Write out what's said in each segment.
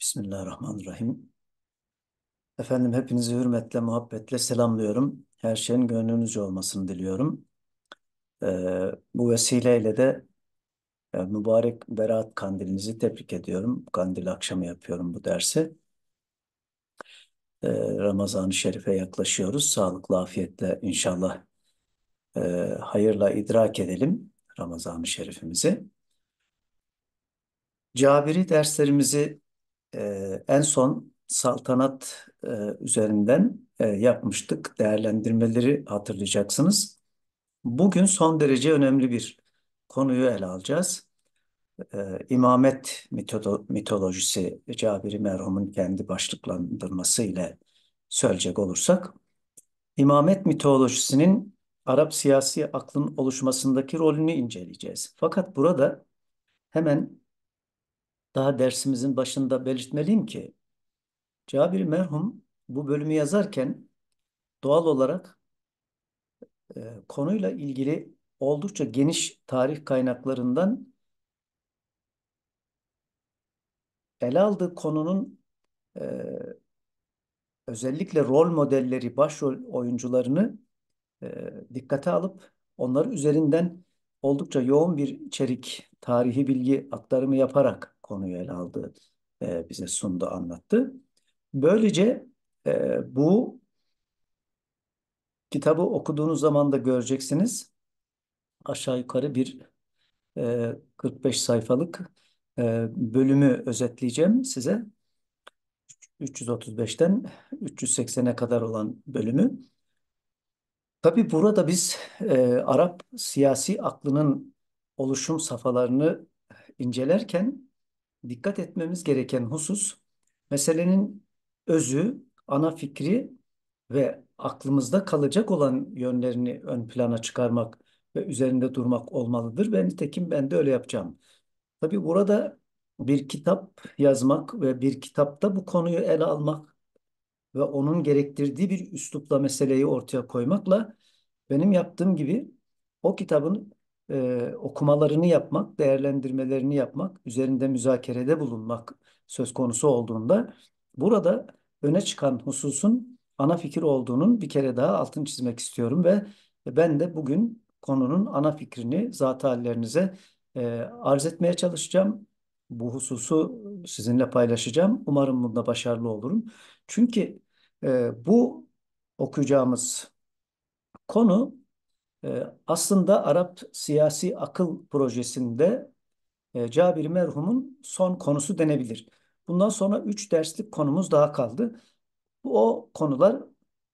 Bismillahirrahmanirrahim. Efendim hepinizi hürmetle, muhabbetle selamlıyorum. Her şeyin gönlünüzce olmasını diliyorum. Ee, bu vesileyle de e, mübarek Berat Kandilinizi tebrik ediyorum. Kandil akşamı yapıyorum bu dersi. Ee, Ramazan-ı Şerif'e yaklaşıyoruz. Sağlıklı, afiyetle inşallah e, hayırla idrak edelim Ramazan-ı Şerif'imizi. Cabiri derslerimizi ee, en son saltanat e, üzerinden e, yapmıştık. Değerlendirmeleri hatırlayacaksınız. Bugün son derece önemli bir konuyu ele alacağız. E, imamet mitodo- mitolojisi Cabiri merhumun kendi başlıklandırması ile söyleyecek olursak, İmamet mitolojisinin Arap siyasi aklın oluşmasındaki rolünü inceleyeceğiz. Fakat burada hemen daha dersimizin başında belirtmeliyim ki Cabir merhum bu bölümü yazarken doğal olarak e, konuyla ilgili oldukça geniş tarih kaynaklarından ele aldığı konunun e, özellikle rol modelleri, başrol oyuncularını e, dikkate alıp onları üzerinden oldukça yoğun bir içerik, tarihi bilgi aktarımı yaparak konuyu ele aldı, e, bize sundu, anlattı. Böylece e, bu kitabı okuduğunuz zaman da göreceksiniz. Aşağı yukarı bir e, 45 sayfalık e, bölümü özetleyeceğim size. 335'ten 380'e kadar olan bölümü. Tabi burada biz e, Arap siyasi aklının oluşum safhalarını incelerken dikkat etmemiz gereken husus meselenin özü, ana fikri ve aklımızda kalacak olan yönlerini ön plana çıkarmak ve üzerinde durmak olmalıdır. Ben nitekim ben de öyle yapacağım. Tabi burada bir kitap yazmak ve bir kitapta bu konuyu ele almak ve onun gerektirdiği bir üslupla meseleyi ortaya koymakla benim yaptığım gibi o kitabın e, okumalarını yapmak, değerlendirmelerini yapmak, üzerinde müzakerede bulunmak söz konusu olduğunda burada öne çıkan hususun ana fikir olduğunun bir kere daha altını çizmek istiyorum ve ben de bugün konunun ana fikrini zat hallerinize e, arz etmeye çalışacağım. Bu hususu sizinle paylaşacağım. Umarım bunda başarılı olurum. Çünkü e, bu okuyacağımız konu ee, aslında Arap siyasi akıl projesinde e, Cabir merhumun son konusu denebilir. Bundan sonra üç derslik konumuz daha kaldı. O konular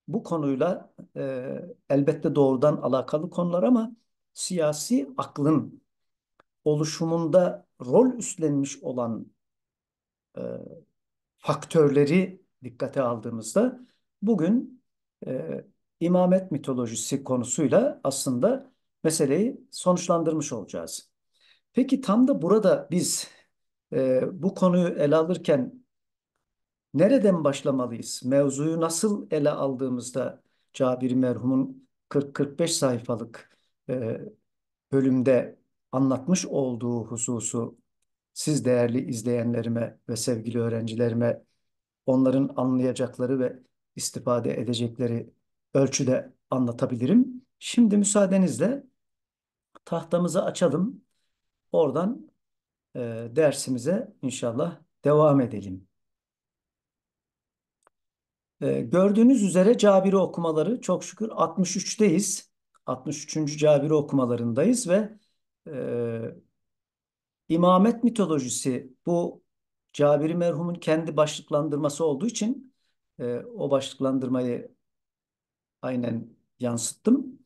bu konuyla e, elbette doğrudan alakalı konular ama siyasi aklın oluşumunda rol üstlenmiş olan e, faktörleri dikkate aldığımızda bugün e, imamet mitolojisi konusuyla aslında meseleyi sonuçlandırmış olacağız. Peki tam da burada biz e, bu konuyu ele alırken nereden başlamalıyız? Mevzuyu nasıl ele aldığımızda Cabir merhumun 40-45 sayfalık e, bölümde anlatmış olduğu hususu siz değerli izleyenlerime ve sevgili öğrencilerime onların anlayacakları ve istifade edecekleri ölçüde anlatabilirim. Şimdi müsaadenizle tahtamızı açalım. Oradan e, dersimize inşallah devam edelim. E, gördüğünüz üzere Cabiri okumaları çok şükür 63'teyiz. 63. Cabiri okumalarındayız ve e, İmamet mitolojisi bu Cabiri merhumun kendi başlıklandırması olduğu için e, o başlıklandırmayı aynen yansıttım.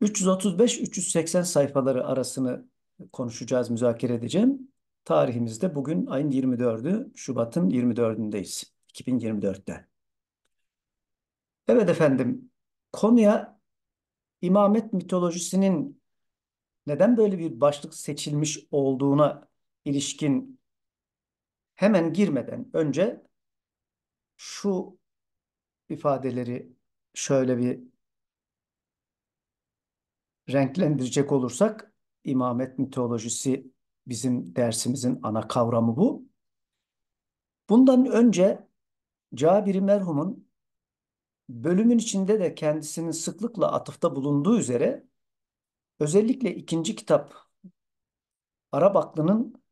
335-380 sayfaları arasını konuşacağız, müzakere edeceğim. Tarihimizde bugün ayın 24'ü, Şubat'ın 24'ündeyiz. 2024'te. Evet efendim, konuya imamet mitolojisinin neden böyle bir başlık seçilmiş olduğuna ilişkin hemen girmeden önce şu ifadeleri şöyle bir renklendirecek olursak imamet mitolojisi bizim dersimizin ana kavramı bu. Bundan önce Cabiri merhumun bölümün içinde de kendisinin sıklıkla atıfta bulunduğu üzere özellikle ikinci kitap Arap aklının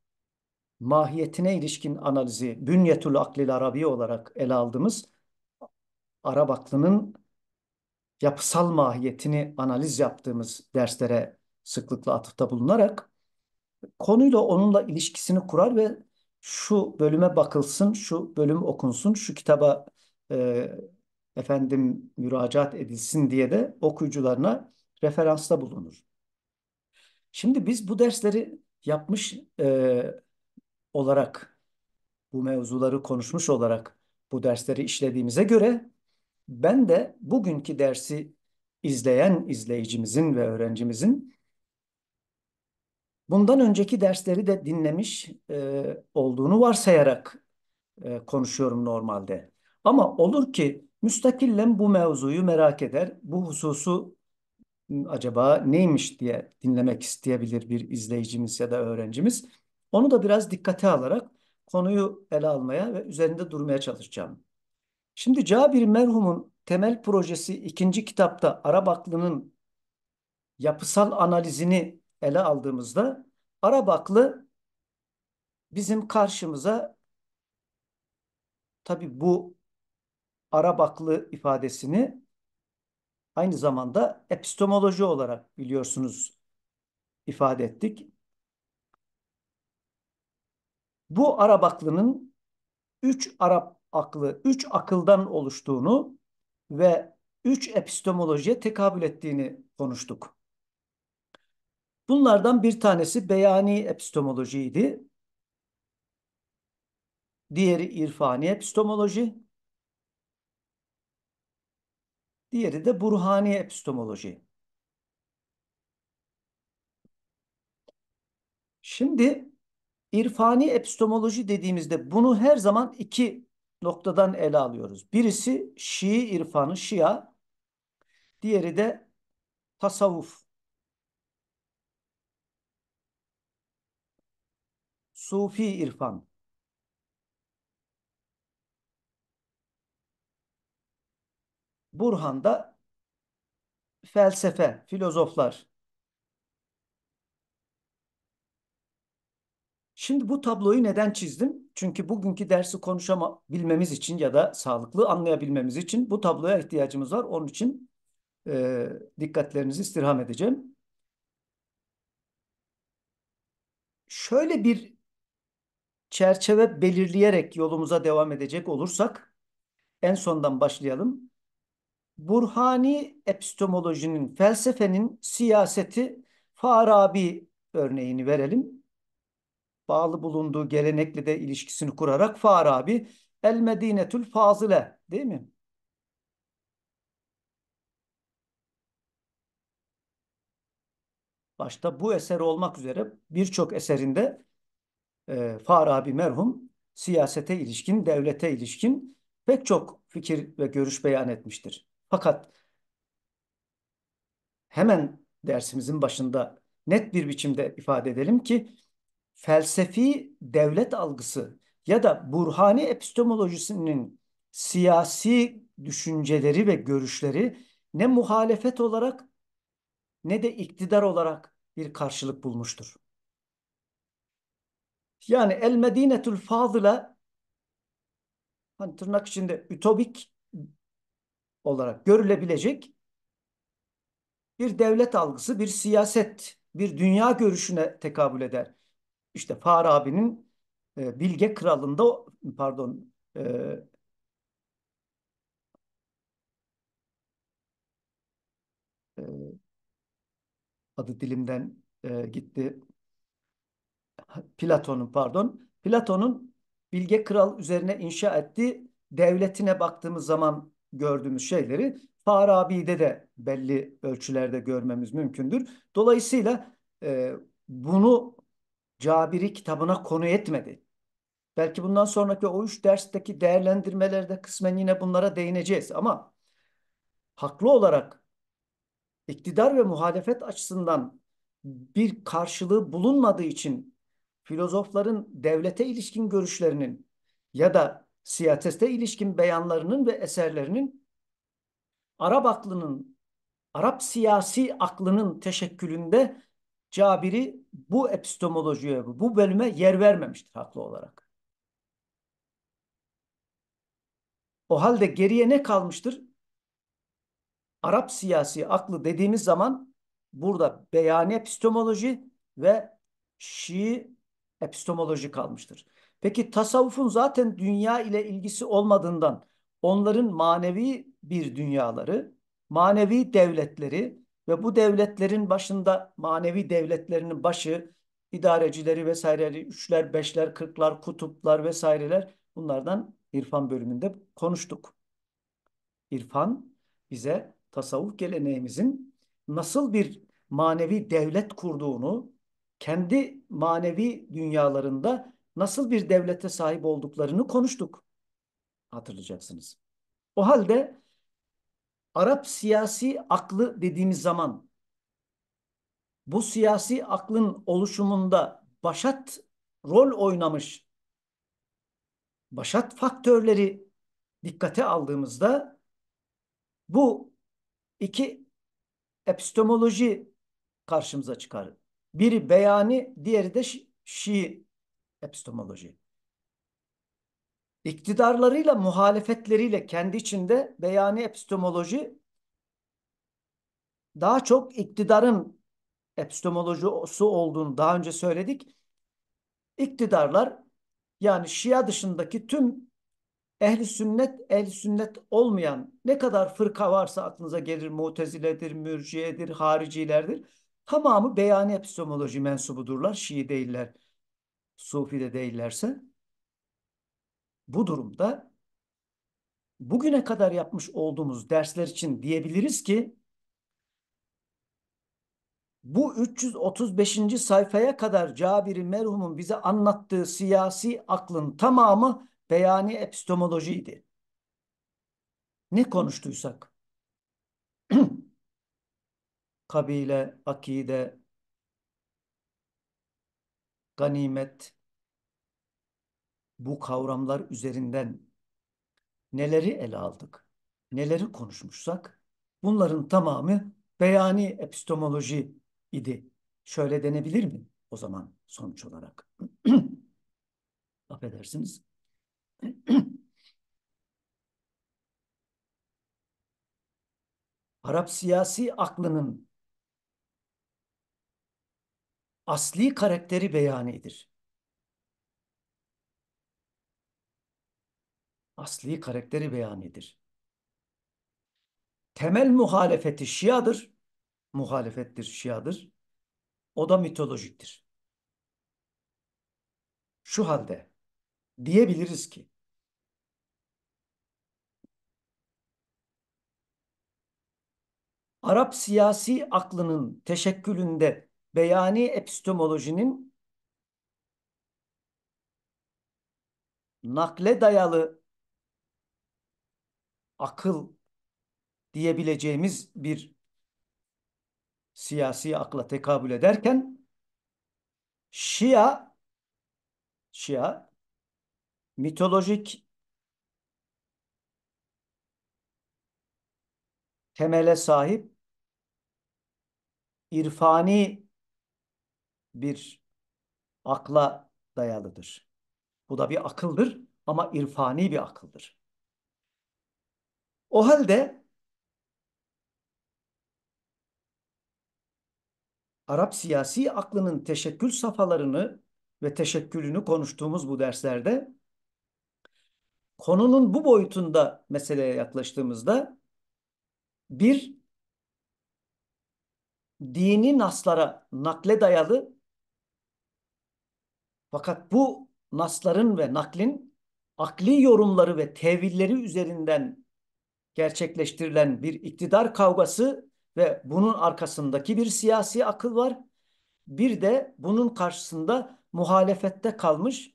mahiyetine ilişkin analizi Bünyetül Aklil Arabi olarak ele aldığımız Arap aklının yapısal mahiyetini analiz yaptığımız derslere sıklıkla atıfta bulunarak konuyla onunla ilişkisini kurar ve şu bölüme bakılsın, şu bölüm okunsun, şu kitaba e, efendim müracaat edilsin diye de okuyucularına referansta bulunur. Şimdi biz bu dersleri yapmış e, olarak, bu mevzuları konuşmuş olarak bu dersleri işlediğimize göre ben de bugünkü dersi izleyen izleyicimizin ve öğrencimizin bundan önceki dersleri de dinlemiş e, olduğunu varsayarak e, konuşuyorum normalde. Ama olur ki müstakilen bu mevzuyu merak eder, bu hususu acaba neymiş diye dinlemek isteyebilir bir izleyicimiz ya da öğrencimiz. Onu da biraz dikkate alarak konuyu ele almaya ve üzerinde durmaya çalışacağım. Şimdi Cabir merhumun temel projesi ikinci kitapta Arap aklının yapısal analizini ele aldığımızda Arap aklı bizim karşımıza tabi bu Arap aklı ifadesini aynı zamanda epistemoloji olarak biliyorsunuz ifade ettik. Bu Arap aklının üç Arap aklı üç akıldan oluştuğunu ve üç epistemolojiye tekabül ettiğini konuştuk. Bunlardan bir tanesi beyani epistemolojiydi. Diğeri irfani epistemoloji. Diğeri de burhani epistemoloji. Şimdi irfani epistemoloji dediğimizde bunu her zaman iki noktadan ele alıyoruz. Birisi Şii irfanı, Şia. Diğeri de tasavvuf. Sufi irfan. Burhan'da felsefe, filozoflar. Şimdi bu tabloyu neden çizdim? Çünkü bugünkü dersi konuşabilmemiz için ya da sağlıklı anlayabilmemiz için bu tabloya ihtiyacımız var. Onun için e, dikkatlerinizi istirham edeceğim. Şöyle bir çerçeve belirleyerek yolumuza devam edecek olursak, en sondan başlayalım. Burhani epistemolojinin, felsefenin siyaseti Farabi örneğini verelim bağlı bulunduğu gelenekle de ilişkisini kurarak Farabi El Medinetül Fazile değil mi? Başta bu eser olmak üzere birçok eserinde e, Farabi merhum siyasete ilişkin, devlete ilişkin pek çok fikir ve görüş beyan etmiştir. Fakat hemen dersimizin başında net bir biçimde ifade edelim ki felsefi devlet algısı ya da burhani epistemolojisinin siyasi düşünceleri ve görüşleri ne muhalefet olarak ne de iktidar olarak bir karşılık bulmuştur. Yani El Medinetül Fadıl'a hani tırnak içinde ütopik olarak görülebilecek bir devlet algısı, bir siyaset, bir dünya görüşüne tekabül eder. İşte Farabi'nin e, Bilge Kralı'nda pardon e, e, adı dilimden e, gitti. Platon'un pardon. Platon'un Bilge Kral üzerine inşa ettiği devletine baktığımız zaman gördüğümüz şeyleri Farabi'de de belli ölçülerde görmemiz mümkündür. Dolayısıyla e, bunu Cabiri kitabına konu etmedi. Belki bundan sonraki o üç dersteki değerlendirmelerde kısmen yine bunlara değineceğiz ama haklı olarak iktidar ve muhalefet açısından bir karşılığı bulunmadığı için filozofların devlete ilişkin görüşlerinin ya da siyasete ilişkin beyanlarının ve eserlerinin Arap aklının, Arap siyasi aklının teşekkülünde Cabiri bu epistemolojiye, bu bölüme yer vermemiştir haklı olarak. O halde geriye ne kalmıştır? Arap siyasi aklı dediğimiz zaman burada beyani epistemoloji ve Şii epistemoloji kalmıştır. Peki tasavvufun zaten dünya ile ilgisi olmadığından onların manevi bir dünyaları, manevi devletleri ve bu devletlerin başında manevi devletlerinin başı idarecileri vesaireleri üçler, beşler, kırklar, kutuplar vesaireler bunlardan irfan bölümünde konuştuk. İrfan bize tasavvuf geleneğimizin nasıl bir manevi devlet kurduğunu, kendi manevi dünyalarında nasıl bir devlete sahip olduklarını konuştuk. Hatırlayacaksınız. O halde Arap siyasi aklı dediğimiz zaman bu siyasi aklın oluşumunda başat rol oynamış başat faktörleri dikkate aldığımızda bu iki epistemoloji karşımıza çıkar. Biri beyani, diğeri de Şii epistemoloji iktidarlarıyla muhalefetleriyle kendi içinde beyani epistemoloji daha çok iktidarın epistemolojisi olduğunu daha önce söyledik. İktidarlar yani Şia dışındaki tüm ehli sünnet, ehli sünnet olmayan ne kadar fırka varsa aklınıza gelir muteziledir, mürciyedir, haricilerdir. Tamamı beyani epistemoloji mensubudurlar. Şii değiller, Sufi de değillerse. Bu durumda bugüne kadar yapmış olduğumuz dersler için diyebiliriz ki bu 335. sayfaya kadar Cabiri merhumun bize anlattığı siyasi aklın tamamı beyani epistemolojiydi. Ne konuştuysak. Kabile, akide, ganimet, bu kavramlar üzerinden neleri ele aldık, neleri konuşmuşsak bunların tamamı beyani epistemoloji idi. Şöyle denebilir mi o zaman sonuç olarak? Affedersiniz. Arap siyasi aklının asli karakteri beyanidir. asli karakteri beyanidir. Temel muhalefeti şiadır. Muhalefettir, şiadır. O da mitolojiktir. Şu halde diyebiliriz ki Arap siyasi aklının teşekkülünde beyani epistemolojinin nakle dayalı akıl diyebileceğimiz bir siyasi akla tekabül ederken Şia Şia mitolojik temele sahip irfani bir akla dayalıdır. Bu da bir akıldır ama irfani bir akıldır. O halde Arap siyasi aklının teşekkül safhalarını ve teşekkülünü konuştuğumuz bu derslerde konunun bu boyutunda meseleye yaklaştığımızda bir dini naslara nakle dayalı fakat bu nasların ve naklin akli yorumları ve tevilleri üzerinden gerçekleştirilen bir iktidar kavgası ve bunun arkasındaki bir siyasi akıl var. Bir de bunun karşısında muhalefette kalmış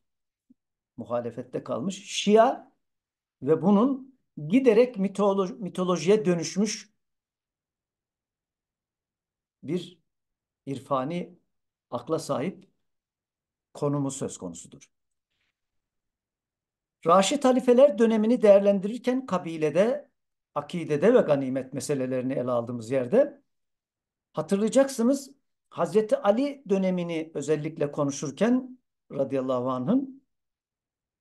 muhalefette kalmış Şia ve bunun giderek mitoloji, mitolojiye dönüşmüş bir irfani akla sahip konumu söz konusudur. Raşit halifeler dönemini değerlendirirken kabilede akidede ve ganimet meselelerini ele aldığımız yerde hatırlayacaksınız Hazreti Ali dönemini özellikle konuşurken radıyallahu anh'ın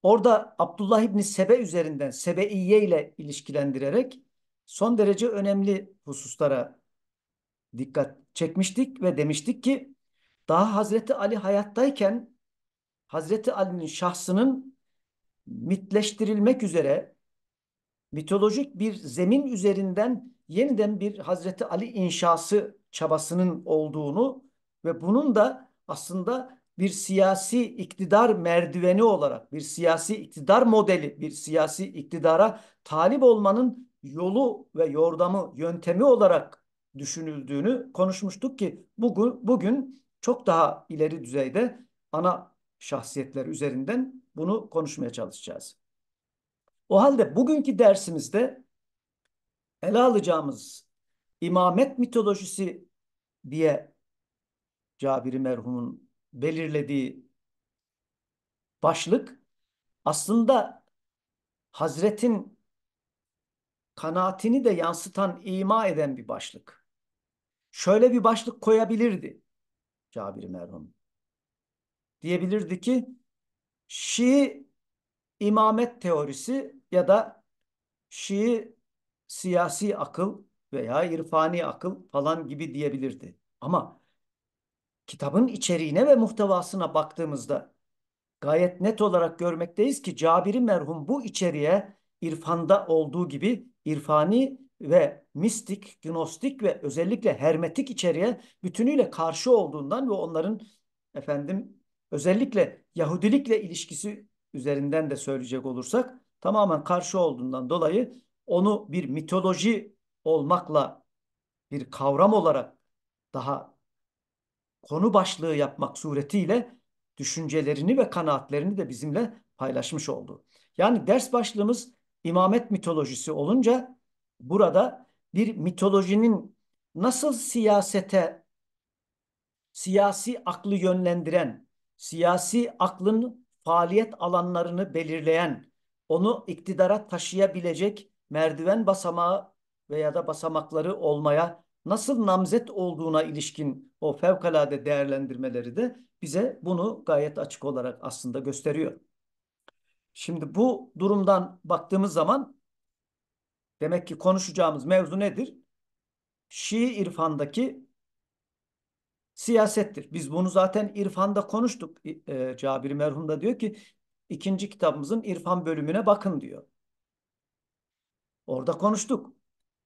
orada Abdullah İbni Sebe üzerinden Sebeiye ile ilişkilendirerek son derece önemli hususlara dikkat çekmiştik ve demiştik ki daha Hazreti Ali hayattayken Hazreti Ali'nin şahsının mitleştirilmek üzere mitolojik bir zemin üzerinden yeniden bir Hazreti Ali inşası çabasının olduğunu ve bunun da aslında bir siyasi iktidar merdiveni olarak, bir siyasi iktidar modeli, bir siyasi iktidara talip olmanın yolu ve yordamı, yöntemi olarak düşünüldüğünü konuşmuştuk ki bugün, bugün çok daha ileri düzeyde ana şahsiyetler üzerinden bunu konuşmaya çalışacağız. O halde bugünkü dersimizde ele alacağımız imamet mitolojisi diye Cabiri merhumun belirlediği başlık aslında Hazret'in kanaatini de yansıtan, ima eden bir başlık. Şöyle bir başlık koyabilirdi Cabiri merhum. Diyebilirdi ki Şii imamet teorisi ya da Şii siyasi akıl veya irfani akıl falan gibi diyebilirdi. Ama kitabın içeriğine ve muhtevasına baktığımızda gayet net olarak görmekteyiz ki Cabiri merhum bu içeriğe irfanda olduğu gibi irfani ve mistik, gnostik ve özellikle hermetik içeriğe bütünüyle karşı olduğundan ve onların efendim özellikle Yahudilikle ilişkisi üzerinden de söyleyecek olursak tamamen karşı olduğundan dolayı onu bir mitoloji olmakla bir kavram olarak daha konu başlığı yapmak suretiyle düşüncelerini ve kanaatlerini de bizimle paylaşmış oldu. Yani ders başlığımız imamet mitolojisi olunca burada bir mitolojinin nasıl siyasete siyasi aklı yönlendiren, siyasi aklın faaliyet alanlarını belirleyen, onu iktidara taşıyabilecek merdiven basamağı veya da basamakları olmaya nasıl namzet olduğuna ilişkin o fevkalade değerlendirmeleri de bize bunu gayet açık olarak aslında gösteriyor. Şimdi bu durumdan baktığımız zaman demek ki konuşacağımız mevzu nedir? Şii irfandaki siyasettir. Biz bunu zaten İrfan'da konuştuk. E, Cabir merhum da diyor ki ikinci kitabımızın İrfan bölümüne bakın diyor. Orada konuştuk.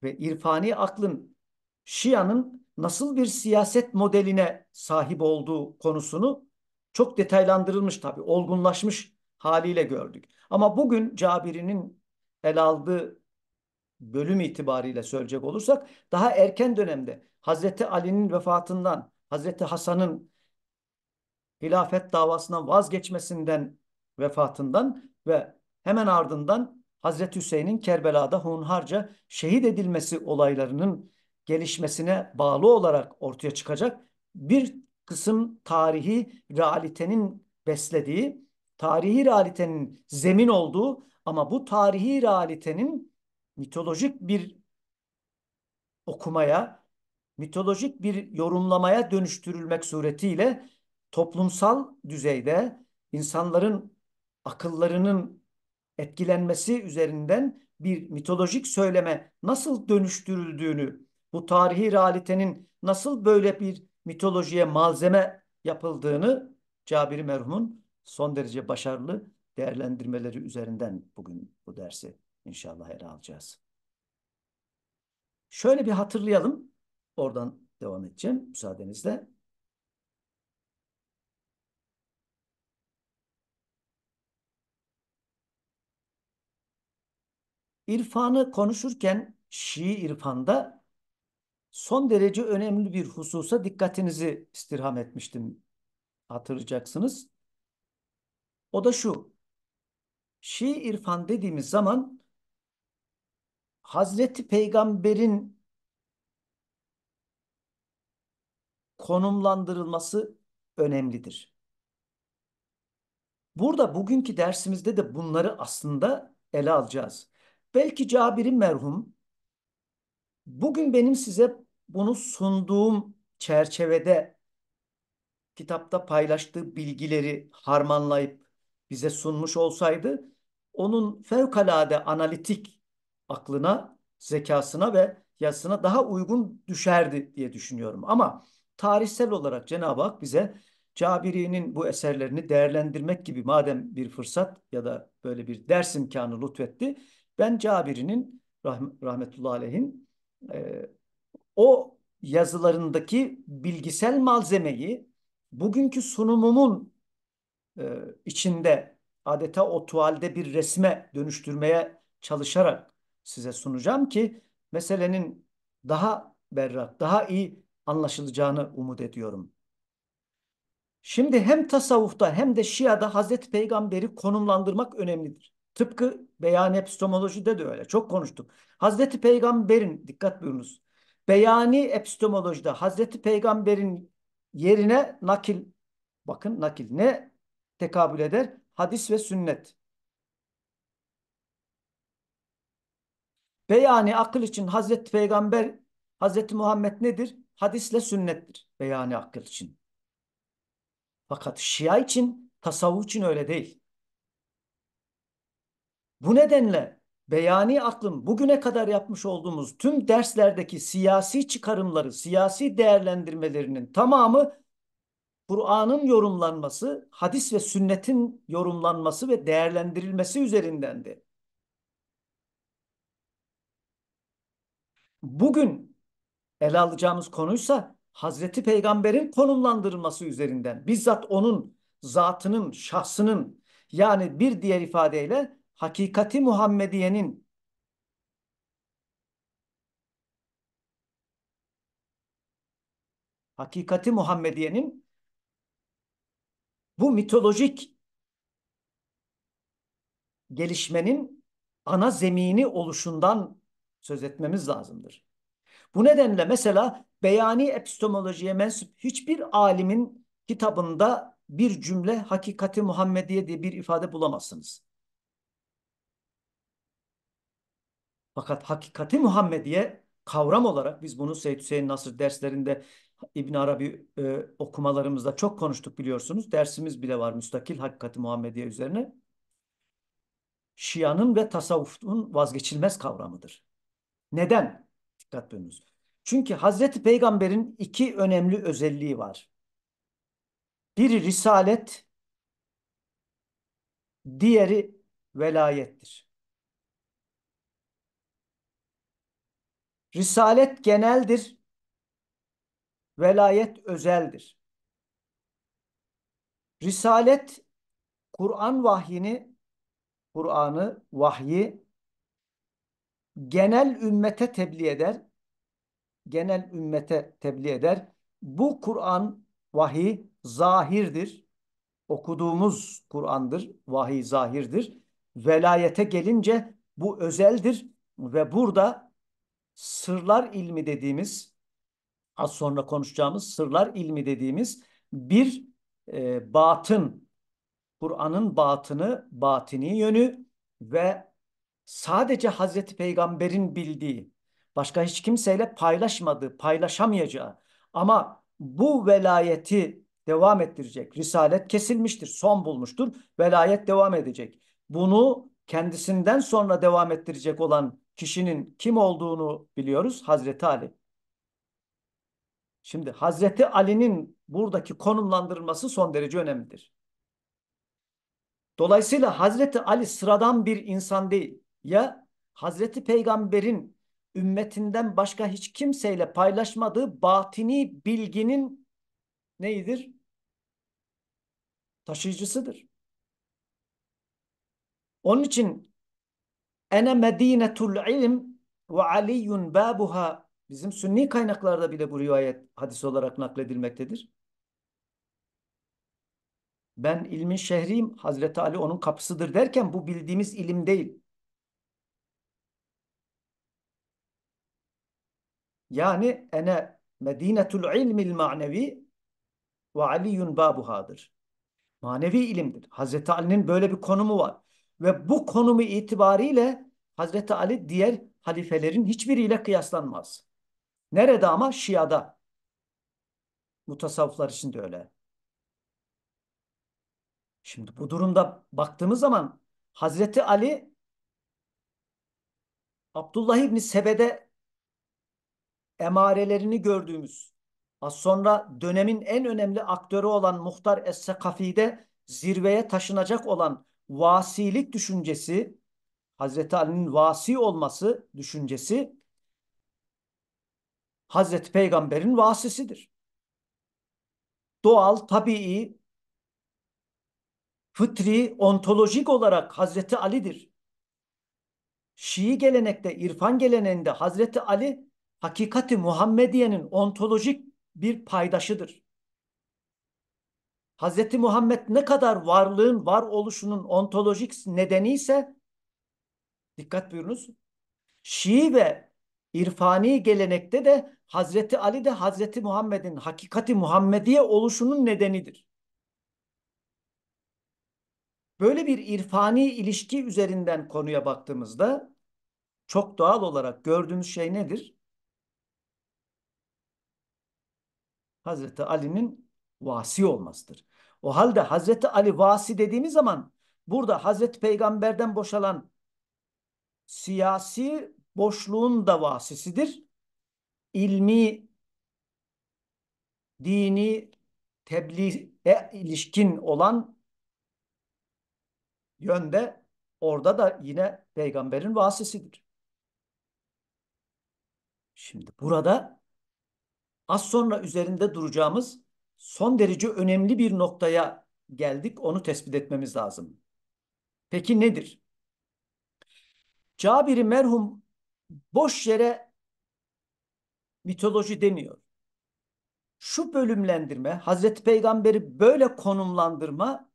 Ve irfani aklın Şia'nın nasıl bir siyaset modeline sahip olduğu konusunu çok detaylandırılmış tabii, olgunlaşmış haliyle gördük. Ama bugün Cabiri'nin el aldığı bölüm itibariyle söyleyecek olursak daha erken dönemde Hazreti Ali'nin vefatından Hazreti Hasan'ın hilafet davasına vazgeçmesinden vefatından ve hemen ardından Hazreti Hüseyin'in Kerbela'da hunharca şehit edilmesi olaylarının gelişmesine bağlı olarak ortaya çıkacak bir kısım tarihi realitenin beslediği, tarihi realitenin zemin olduğu ama bu tarihi realitenin mitolojik bir okumaya, mitolojik bir yorumlamaya dönüştürülmek suretiyle toplumsal düzeyde insanların akıllarının etkilenmesi üzerinden bir mitolojik söyleme nasıl dönüştürüldüğünü, bu tarihi realitenin nasıl böyle bir mitolojiye malzeme yapıldığını Cabiri merhumun son derece başarılı değerlendirmeleri üzerinden bugün bu dersi inşallah ele alacağız. Şöyle bir hatırlayalım. Oradan devam edeceğim müsaadenizle. İrfanı konuşurken Şii irfanda son derece önemli bir hususa dikkatinizi istirham etmiştim. Hatırlayacaksınız. O da şu. Şii irfan dediğimiz zaman Hazreti Peygamber'in konumlandırılması önemlidir. Burada bugünkü dersimizde de bunları aslında ele alacağız. Belki Cabir'i merhum bugün benim size bunu sunduğum çerçevede kitapta paylaştığı bilgileri harmanlayıp bize sunmuş olsaydı onun fevkalade analitik aklına, zekasına ve yazısına daha uygun düşerdi diye düşünüyorum. Ama tarihsel olarak Cenab-ı Hak bize Cabiri'nin bu eserlerini değerlendirmek gibi madem bir fırsat ya da böyle bir ders imkanı lütfetti. Ben Cabiri'nin rahm rahmetullahi aleyhin e, o yazılarındaki bilgisel malzemeyi bugünkü sunumumun e, içinde adeta o tuvalde bir resme dönüştürmeye çalışarak size sunacağım ki meselenin daha berrak, daha iyi anlaşılacağını umut ediyorum. Şimdi hem tasavvufta hem de Şia'da Hazreti Peygamber'i konumlandırmak önemlidir. Tıpkı beyan epistemolojide de öyle. Çok konuştuk. Hazreti Peygamber'in dikkat buyurunuz. Beyani epistemolojide Hazreti Peygamber'in yerine nakil bakın nakil ne tekabül eder? Hadis ve sünnet. Beyani akıl için Hazreti Peygamber Hazreti Muhammed nedir? hadisle sünnettir beyanı akıl için. Fakat Şia için, tasavvuf için öyle değil. Bu nedenle beyani aklın bugüne kadar yapmış olduğumuz tüm derslerdeki siyasi çıkarımları, siyasi değerlendirmelerinin tamamı Kur'an'ın yorumlanması, hadis ve sünnetin yorumlanması ve değerlendirilmesi üzerindendi. Bugün ele alacağımız konuysa Hazreti Peygamber'in konumlandırılması üzerinden bizzat onun zatının, şahsının yani bir diğer ifadeyle hakikati Muhammediye'nin hakikati Muhammediye'nin bu mitolojik gelişmenin ana zemini oluşundan söz etmemiz lazımdır. Bu nedenle mesela beyani epistemolojiye mensup hiçbir alimin kitabında bir cümle hakikati Muhammediye diye bir ifade bulamazsınız. Fakat hakikati Muhammediye kavram olarak biz bunu Seyyid Hüseyin Nasır derslerinde İbn Arabi e, okumalarımızda çok konuştuk biliyorsunuz. Dersimiz bile var müstakil hakikati Muhammediye üzerine. Şia'nın ve tasavvufun vazgeçilmez kavramıdır. Neden? Dikkat buyurunuz. Çünkü Hazreti Peygamber'in iki önemli özelliği var. Biri risalet, diğeri velayettir. Risalet geneldir, velayet özeldir. Risalet Kur'an vahyini, Kur'an'ı, vahyi genel ümmete tebliğ eder. Genel ümmete tebliğ eder. Bu Kur'an vahiy zahirdir. Okuduğumuz Kur'an'dır. Vahiy zahirdir. Velayete gelince bu özeldir ve burada sırlar ilmi dediğimiz az sonra konuşacağımız sırlar ilmi dediğimiz bir e, batın Kur'an'ın batını, batini yönü ve sadece Hazreti Peygamber'in bildiği, başka hiç kimseyle paylaşmadığı, paylaşamayacağı ama bu velayeti devam ettirecek. Risalet kesilmiştir, son bulmuştur. Velayet devam edecek. Bunu kendisinden sonra devam ettirecek olan kişinin kim olduğunu biliyoruz. Hazreti Ali. Şimdi Hazreti Ali'nin buradaki konumlandırılması son derece önemlidir. Dolayısıyla Hazreti Ali sıradan bir insan değil ya Hazreti Peygamber'in ümmetinden başka hiç kimseyle paylaşmadığı batini bilginin neyidir? Taşıyıcısıdır. Onun için ene medinetul ilm ve aliyun babuha bizim sünni kaynaklarda bile bu rivayet hadis olarak nakledilmektedir. Ben ilmin şehriyim, Hazreti Ali onun kapısıdır derken bu bildiğimiz ilim değil. Yani ene medinetul ilmil manevi ve aliyun babuhadır. Manevi ilimdir. Hazreti Ali'nin böyle bir konumu var. Ve bu konumu itibariyle Hazreti Ali diğer halifelerin hiçbiriyle kıyaslanmaz. Nerede ama? Şia'da. Mutasavvıflar için de öyle. Şimdi bu durumda baktığımız zaman Hazreti Ali Abdullah İbni Sebe'de emarelerini gördüğümüz az sonra dönemin en önemli aktörü olan Muhtar Es-Sekafi'de zirveye taşınacak olan vasilik düşüncesi Hazreti Ali'nin vasi olması düşüncesi Hazreti Peygamber'in vasisidir. Doğal, tabii, fıtri, ontolojik olarak Hazreti Ali'dir. Şii gelenekte, irfan geleneğinde Hazreti Ali hakikati Muhammediye'nin ontolojik bir paydaşıdır. Hz. Muhammed ne kadar varlığın, var oluşunun ontolojik nedeni ise dikkat buyurunuz. Şii ve irfani gelenekte de Hazreti Ali de Hazreti Muhammed'in hakikati Muhammediye oluşunun nedenidir. Böyle bir irfani ilişki üzerinden konuya baktığımızda çok doğal olarak gördüğümüz şey nedir? Hazreti Ali'nin vasi olmasıdır. O halde Hazreti Ali vasi dediğimiz zaman burada Hazreti Peygamber'den boşalan siyasi boşluğun da vasisidir. İlmi, dini, tebliğe ilişkin olan yönde orada da yine peygamberin vasisidir. Şimdi burada az sonra üzerinde duracağımız son derece önemli bir noktaya geldik. Onu tespit etmemiz lazım. Peki nedir? Cabiri merhum boş yere mitoloji demiyor. Şu bölümlendirme, Hazreti Peygamber'i böyle konumlandırma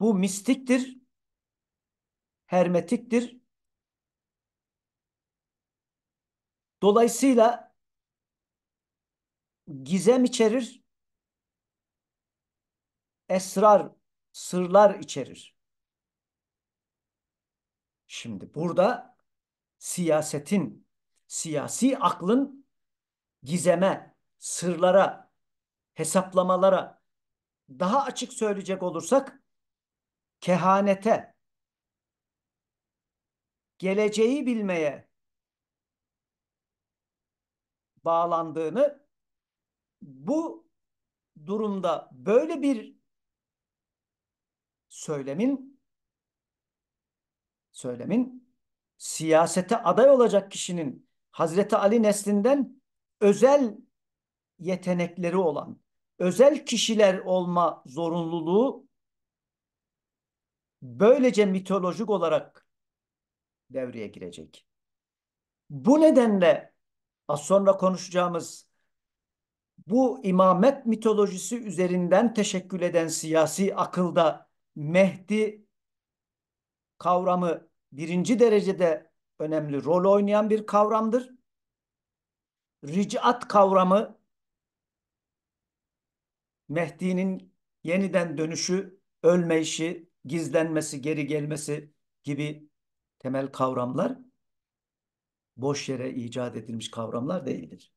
bu mistiktir, hermetiktir, Dolayısıyla gizem içerir, esrar, sırlar içerir. Şimdi burada siyasetin, siyasi aklın gizeme, sırlara, hesaplamalara daha açık söyleyecek olursak kehanete, geleceği bilmeye, bağlandığını bu durumda böyle bir söylemin söylemin siyasete aday olacak kişinin Hazreti Ali neslinden özel yetenekleri olan özel kişiler olma zorunluluğu böylece mitolojik olarak devreye girecek. Bu nedenle az sonra konuşacağımız bu imamet mitolojisi üzerinden teşekkül eden siyasi akılda Mehdi kavramı birinci derecede önemli rol oynayan bir kavramdır. Ricat kavramı Mehdi'nin yeniden dönüşü, ölme işi, gizlenmesi, geri gelmesi gibi temel kavramlar boş yere icat edilmiş kavramlar değildir.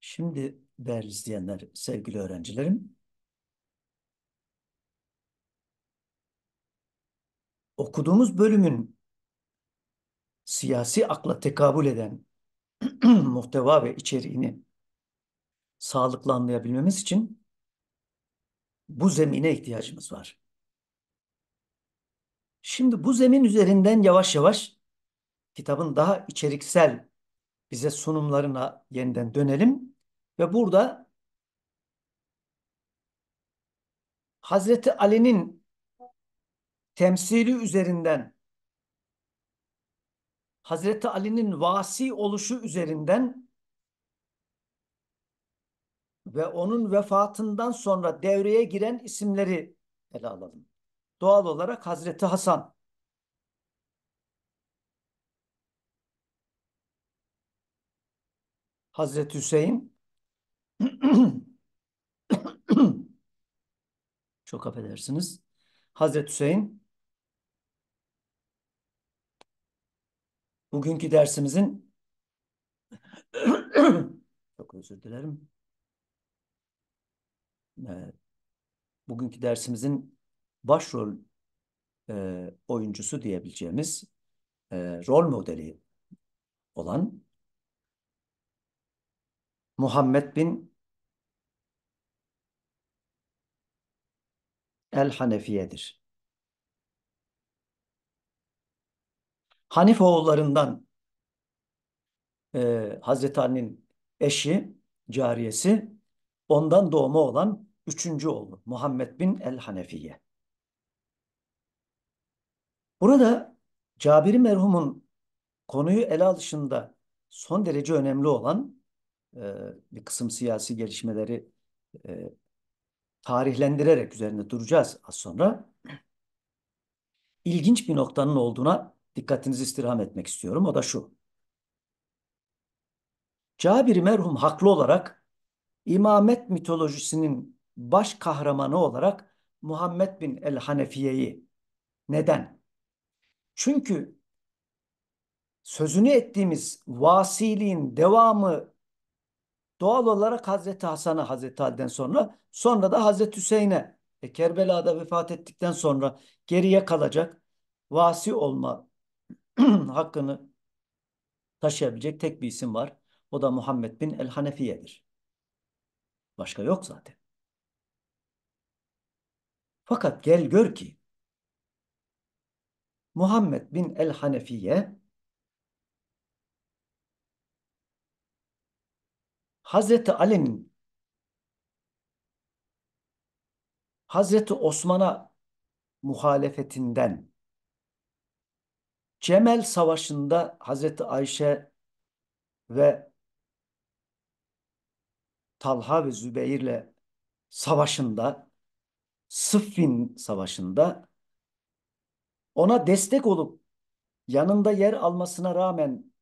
Şimdi değerli izleyenler, sevgili öğrencilerim, okuduğumuz bölümün siyasi akla tekabül eden muhteva ve içeriğini sağlıklı anlayabilmemiz için bu zemine ihtiyacımız var. Şimdi bu zemin üzerinden yavaş yavaş kitabın daha içeriksel bize sunumlarına yeniden dönelim ve burada Hazreti Ali'nin temsili üzerinden Hazreti Ali'nin vasi oluşu üzerinden ve onun vefatından sonra devreye giren isimleri ele alalım. Doğal olarak Hazreti Hasan, Hazreti Hüseyin, çok affedersiniz, Hazreti Hüseyin, bugünkü dersimizin çok özür dilerim e, bugünkü dersimizin başrol e, oyuncusu diyebileceğimiz e, rol modeli olan Muhammed bin El Hanefiye'dir. Hanif oğullarından e, Hazreti Ali'nin eşi, cariyesi Ondan doğma olan üçüncü oğlu Muhammed bin el-Hanefiye. Burada Cabiri merhumun konuyu ele alışında son derece önemli olan e, bir kısım siyasi gelişmeleri e, tarihlendirerek üzerinde duracağız az sonra. İlginç bir noktanın olduğuna dikkatinizi istirham etmek istiyorum. O da şu. Cabiri merhum haklı olarak İmamet mitolojisinin baş kahramanı olarak Muhammed bin el-Hanefiye'yi. Neden? Çünkü sözünü ettiğimiz vasiliğin devamı doğal olarak Hazreti Hasan'a Hazreti Ali'den sonra sonra da Hazreti Hüseyin'e e, Kerbela'da vefat ettikten sonra geriye kalacak vasi olma hakkını taşıyabilecek tek bir isim var. O da Muhammed bin El-Hanefiye'dir. Başka yok zaten. Fakat gel gör ki Muhammed bin El Hanefiye Hazreti Ali'nin Hazreti Osman'a muhalefetinden Cemel Savaşı'nda Hazreti Ayşe ve Talha ve Zübeyir'le savaşında, Sıffin savaşında ona destek olup yanında yer almasına rağmen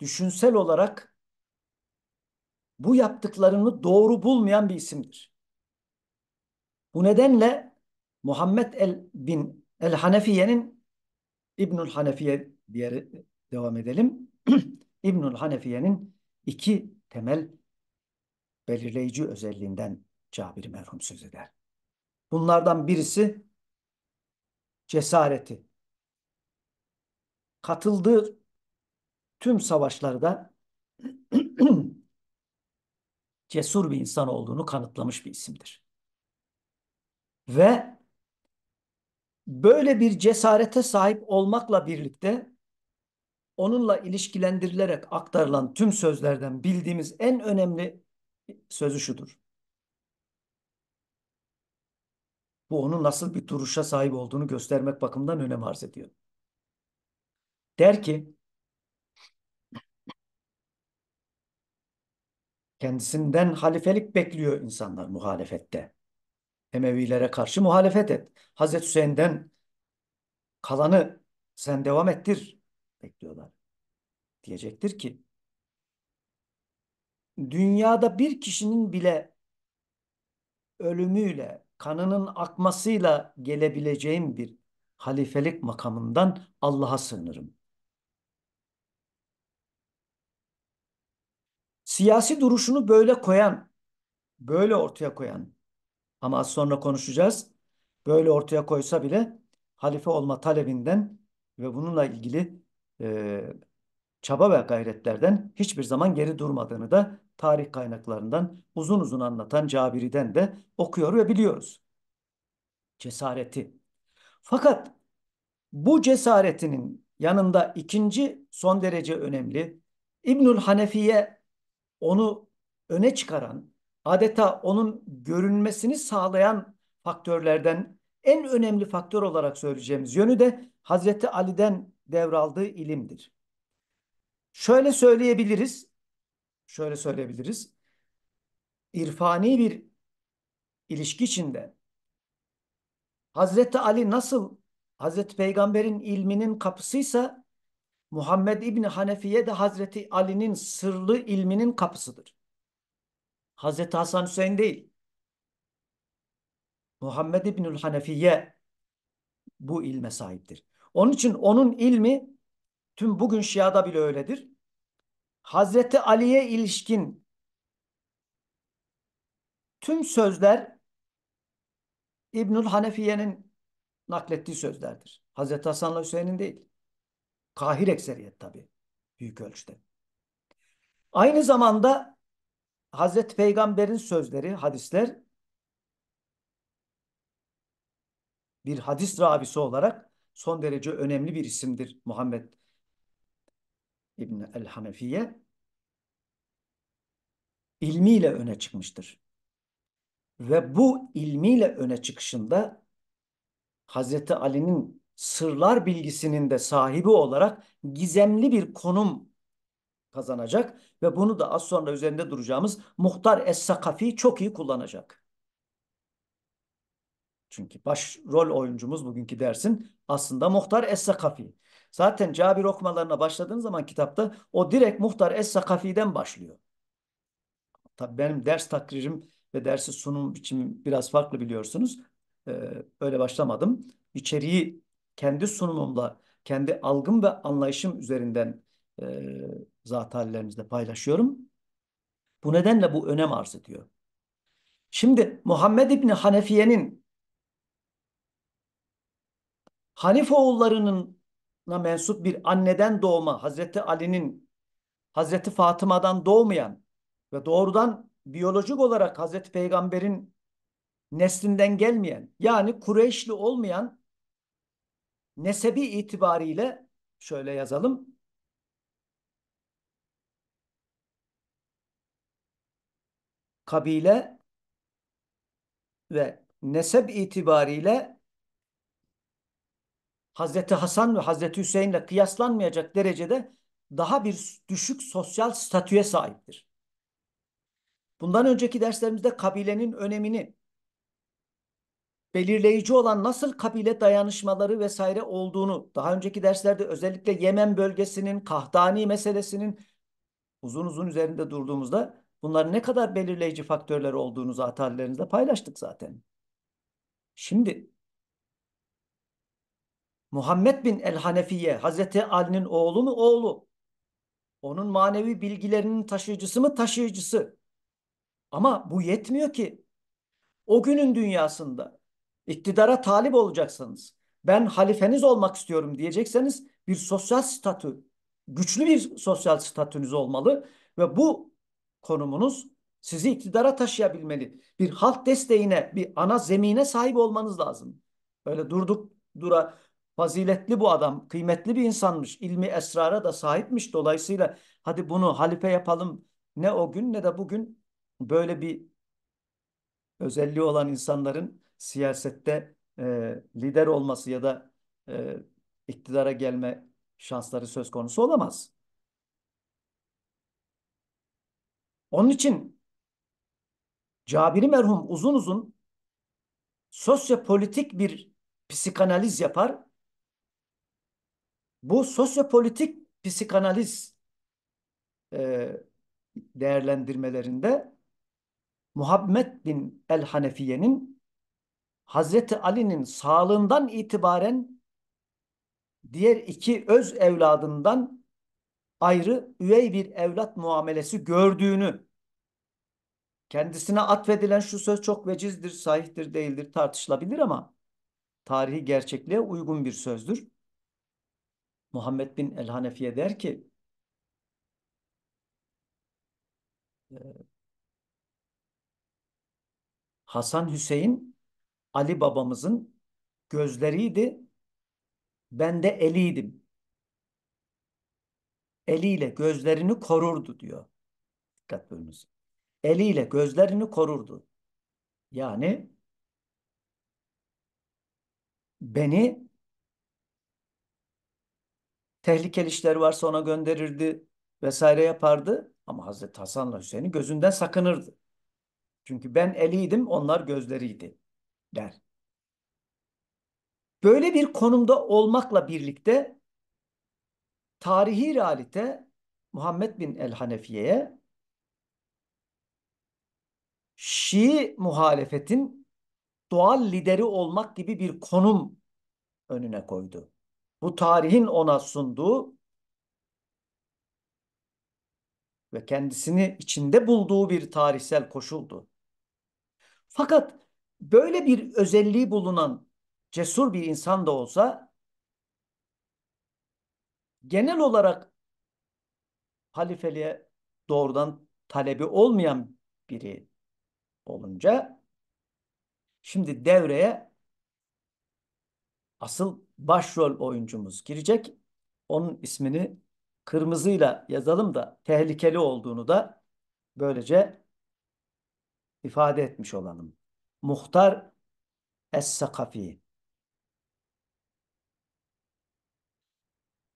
düşünsel olarak bu yaptıklarını doğru bulmayan bir isimdir. Bu nedenle Muhammed el bin el Hanefiye'nin İbnül Hanefiye diye devam edelim. İbnül Hanefiye'nin iki temel belirleyici özelliğinden Cabir merhum söz eder. Bunlardan birisi cesareti. Katıldığı tüm savaşlarda cesur bir insan olduğunu kanıtlamış bir isimdir. Ve böyle bir cesarete sahip olmakla birlikte onunla ilişkilendirilerek aktarılan tüm sözlerden bildiğimiz en önemli sözü şudur. Bu onun nasıl bir duruşa sahip olduğunu göstermek bakımından önem arz ediyor. Der ki kendisinden halifelik bekliyor insanlar muhalefette. Emevilere karşı muhalefet et. Hazreti Hüseyin'den kalanı sen devam ettir bekliyorlar. Diyecektir ki dünyada bir kişinin bile ölümüyle, kanının akmasıyla gelebileceğim bir halifelik makamından Allah'a sığınırım. Siyasi duruşunu böyle koyan, böyle ortaya koyan ama az sonra konuşacağız. Böyle ortaya koysa bile halife olma talebinden ve bununla ilgili e, çaba ve gayretlerden hiçbir zaman geri durmadığını da tarih kaynaklarından uzun uzun anlatan Cabiri'den de okuyor ve biliyoruz. Cesareti. Fakat bu cesaretinin yanında ikinci son derece önemli İbnül Hanefi'ye onu öne çıkaran adeta onun görünmesini sağlayan faktörlerden en önemli faktör olarak söyleyeceğimiz yönü de Hazreti Ali'den devraldığı ilimdir. Şöyle söyleyebiliriz şöyle söyleyebiliriz. İrfani bir ilişki içinde Hazreti Ali nasıl Hazreti Peygamber'in ilminin kapısıysa Muhammed İbni Hanefiye de Hazreti Ali'nin sırlı ilminin kapısıdır. Hazreti Hasan Hüseyin değil. Muhammed İbnül Hanefiye bu ilme sahiptir. Onun için onun ilmi tüm bugün Şia'da bile öyledir. Hazreti Ali'ye ilişkin tüm sözler İbnül Hanefiye'nin naklettiği sözlerdir. Hazreti Hasan'la Hüseyin'in değil. Kahir ekseriyet tabi. Büyük ölçüde. Aynı zamanda Hazreti Peygamber'in sözleri, hadisler bir hadis rabisi olarak son derece önemli bir isimdir Muhammed İbn el-Hanefiye ilmiyle öne çıkmıştır. Ve bu ilmiyle öne çıkışında Hazreti Ali'nin sırlar bilgisinin de sahibi olarak gizemli bir konum kazanacak ve bunu da az sonra üzerinde duracağımız Muhtar Es-Sakafi çok iyi kullanacak. Çünkü baş rol oyuncumuz bugünkü dersin aslında Muhtar Es-Sakafi. Zaten Cabir okumalarına başladığın zaman kitapta o direkt Muhtar Es-Sakafi'den başlıyor. Tabii benim ders takririm ve dersi sunum biçimi biraz farklı biliyorsunuz. Ee, öyle başlamadım. İçeriği kendi sunumumla, kendi algım ve anlayışım üzerinden e, zat hallerimizle paylaşıyorum. Bu nedenle bu önem arz ediyor. Şimdi Muhammed İbni Hanefiye'nin Hanif oğullarının mensup bir anneden doğma Hazreti Ali'nin Hazreti Fatıma'dan doğmayan ve doğrudan biyolojik olarak Hazreti Peygamber'in neslinden gelmeyen yani Kureyşli olmayan nesebi itibariyle şöyle yazalım. Kabile ve nesep itibariyle Hazreti Hasan ve Hazreti Hüseyin ile kıyaslanmayacak derecede daha bir düşük sosyal statüye sahiptir. Bundan önceki derslerimizde kabilenin önemini, belirleyici olan nasıl kabile dayanışmaları vesaire olduğunu, daha önceki derslerde özellikle Yemen bölgesinin, Kahtani meselesinin uzun uzun üzerinde durduğumuzda bunların ne kadar belirleyici faktörler olduğunu zaten paylaştık zaten. Şimdi Muhammed bin el-Hanefiye Hazreti Ali'nin oğlu mu? Oğlu. Onun manevi bilgilerinin taşıyıcısı mı? Taşıyıcısı. Ama bu yetmiyor ki. O günün dünyasında iktidara talip olacaksınız. Ben halifeniz olmak istiyorum diyecekseniz bir sosyal statü, güçlü bir sosyal statünüz olmalı ve bu konumunuz sizi iktidara taşıyabilmeli. Bir halk desteğine, bir ana zemine sahip olmanız lazım. Öyle durduk dura faziletli bu adam, kıymetli bir insanmış, ilmi esrara da sahipmiş. Dolayısıyla hadi bunu halife yapalım ne o gün ne de bugün böyle bir özelliği olan insanların siyasette e, lider olması ya da e, iktidara gelme şansları söz konusu olamaz. Onun için Cabiri merhum uzun uzun sosyopolitik bir psikanaliz yapar bu sosyopolitik psikanaliz e, değerlendirmelerinde Muhammed bin el-Hanefiye'nin Hazreti Ali'nin sağlığından itibaren diğer iki öz evladından ayrı üvey bir evlat muamelesi gördüğünü kendisine atfedilen şu söz çok vecizdir, sahihtir, değildir tartışılabilir ama tarihi gerçekliğe uygun bir sözdür. Muhammed bin El-Hanefi'ye der ki ee, Hasan Hüseyin Ali babamızın gözleriydi. Ben de eliydim. Eliyle gözlerini korurdu diyor. Dikkat buyurunuz. Eliyle gözlerini korurdu. Yani beni tehlikeli işler varsa ona gönderirdi vesaire yapardı. Ama Hazreti Hasan'la Hüseyin'in gözünden sakınırdı. Çünkü ben eliydim, onlar gözleriydi der. Böyle bir konumda olmakla birlikte tarihi realite Muhammed bin el-Hanefiye'ye Şii muhalefetin doğal lideri olmak gibi bir konum önüne koydu bu tarihin ona sunduğu ve kendisini içinde bulduğu bir tarihsel koşuldu. Fakat böyle bir özelliği bulunan cesur bir insan da olsa genel olarak halifeliğe doğrudan talebi olmayan biri olunca şimdi devreye asıl başrol oyuncumuz girecek. Onun ismini kırmızıyla yazalım da tehlikeli olduğunu da böylece ifade etmiş olalım. Muhtar Es-Sakafi.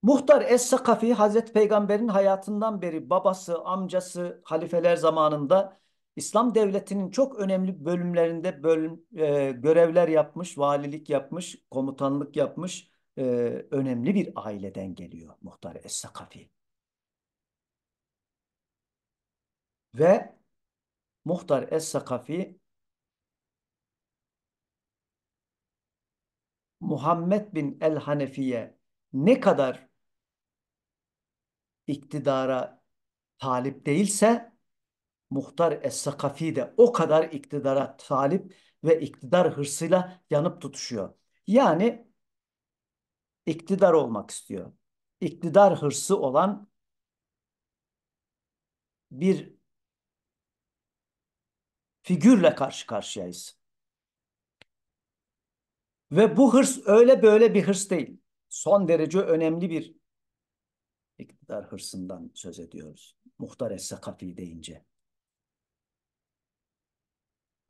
Muhtar Es-Sakafi Hazreti Peygamber'in hayatından beri babası, amcası, halifeler zamanında İslam devletinin çok önemli bölümlerinde bölüm, e, görevler yapmış, valilik yapmış, komutanlık yapmış e, önemli bir aileden geliyor Muhtar Es-Sakafi. Ve Muhtar Es-Sakafi Muhammed bin El-Hanefi'ye ne kadar iktidara talip değilse Muhtar Es-Sakafi de o kadar iktidara talip ve iktidar hırsıyla yanıp tutuşuyor. Yani iktidar olmak istiyor. İktidar hırsı olan bir figürle karşı karşıyayız. Ve bu hırs öyle böyle bir hırs değil. Son derece önemli bir iktidar hırsından söz ediyoruz. Muhtar Es-Sakafi deyince.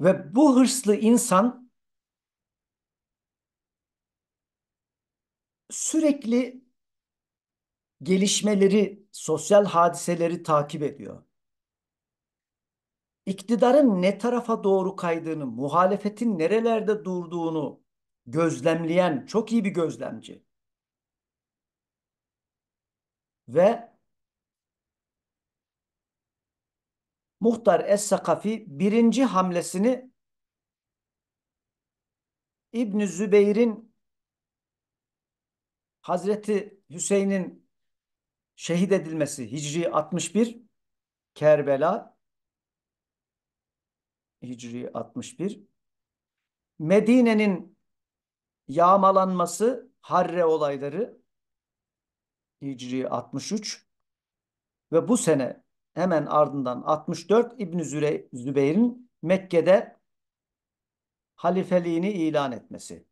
Ve bu hırslı insan sürekli gelişmeleri, sosyal hadiseleri takip ediyor. İktidarın ne tarafa doğru kaydığını, muhalefetin nerelerde durduğunu gözlemleyen çok iyi bir gözlemci. Ve Muhtar Es-Sakafi birinci hamlesini İbn Zübeyir'in Hazreti Hüseyin'in şehit edilmesi Hicri 61 Kerbela Hicri 61 Medine'nin yağmalanması Harre olayları Hicri 63 ve bu sene hemen ardından 64 İbn Zübeyir'in Mekke'de halifeliğini ilan etmesi.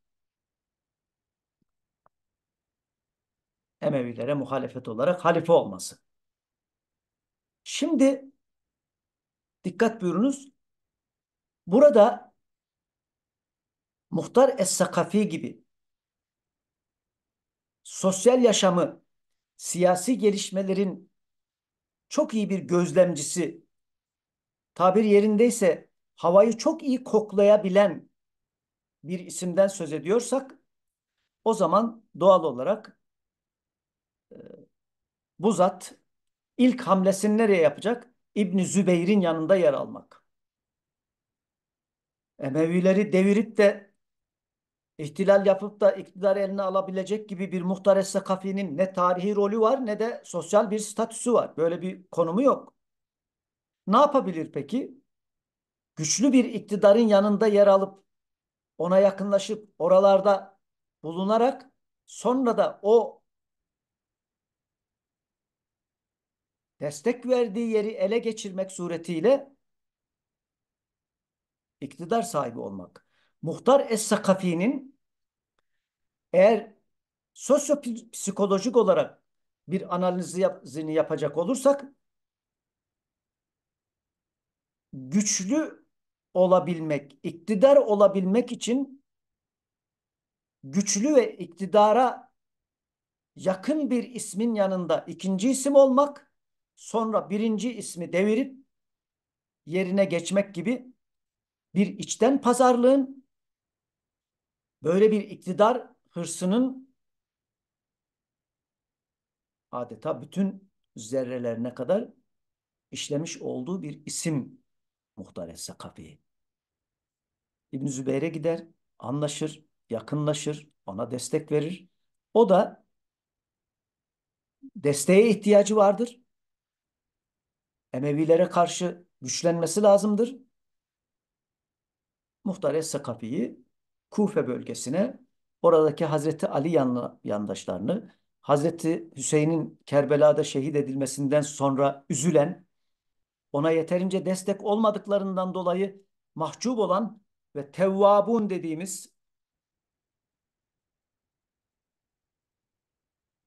Emevilere muhalefet olarak halife olması. Şimdi dikkat buyurunuz. Burada Muhtar Es-Sakafi gibi sosyal yaşamı, siyasi gelişmelerin çok iyi bir gözlemcisi, tabir yerindeyse havayı çok iyi koklayabilen bir isimden söz ediyorsak o zaman doğal olarak e, bu zat ilk hamlesini nereye yapacak? İbni Zübeyir'in yanında yer almak. Emevileri devirip de İhtilal yapıp da iktidar eline alabilecek gibi bir muhtar essekafinin ne tarihi rolü var ne de sosyal bir statüsü var. Böyle bir konumu yok. Ne yapabilir peki? Güçlü bir iktidarın yanında yer alıp ona yakınlaşıp oralarda bulunarak sonra da o destek verdiği yeri ele geçirmek suretiyle iktidar sahibi olmak. Muhtar Es-Sakafi'nin eğer sosyopsikolojik olarak bir analizini yapacak olursak güçlü olabilmek, iktidar olabilmek için güçlü ve iktidara yakın bir ismin yanında ikinci isim olmak, sonra birinci ismi devirip yerine geçmek gibi bir içten pazarlığın böyle bir iktidar hırsının adeta bütün zerrelerine kadar işlemiş olduğu bir isim muhtar Sakafi. İbn Zübeyre gider, anlaşır, yakınlaşır, ona destek verir. O da desteğe ihtiyacı vardır. Emevilere karşı güçlenmesi lazımdır. Muhtar Es-Sakafi'yi Kufe bölgesine oradaki Hazreti Ali yanlı, yandaşlarını, Hazreti Hüseyin'in Kerbela'da şehit edilmesinden sonra üzülen, ona yeterince destek olmadıklarından dolayı mahcup olan ve tevvabun dediğimiz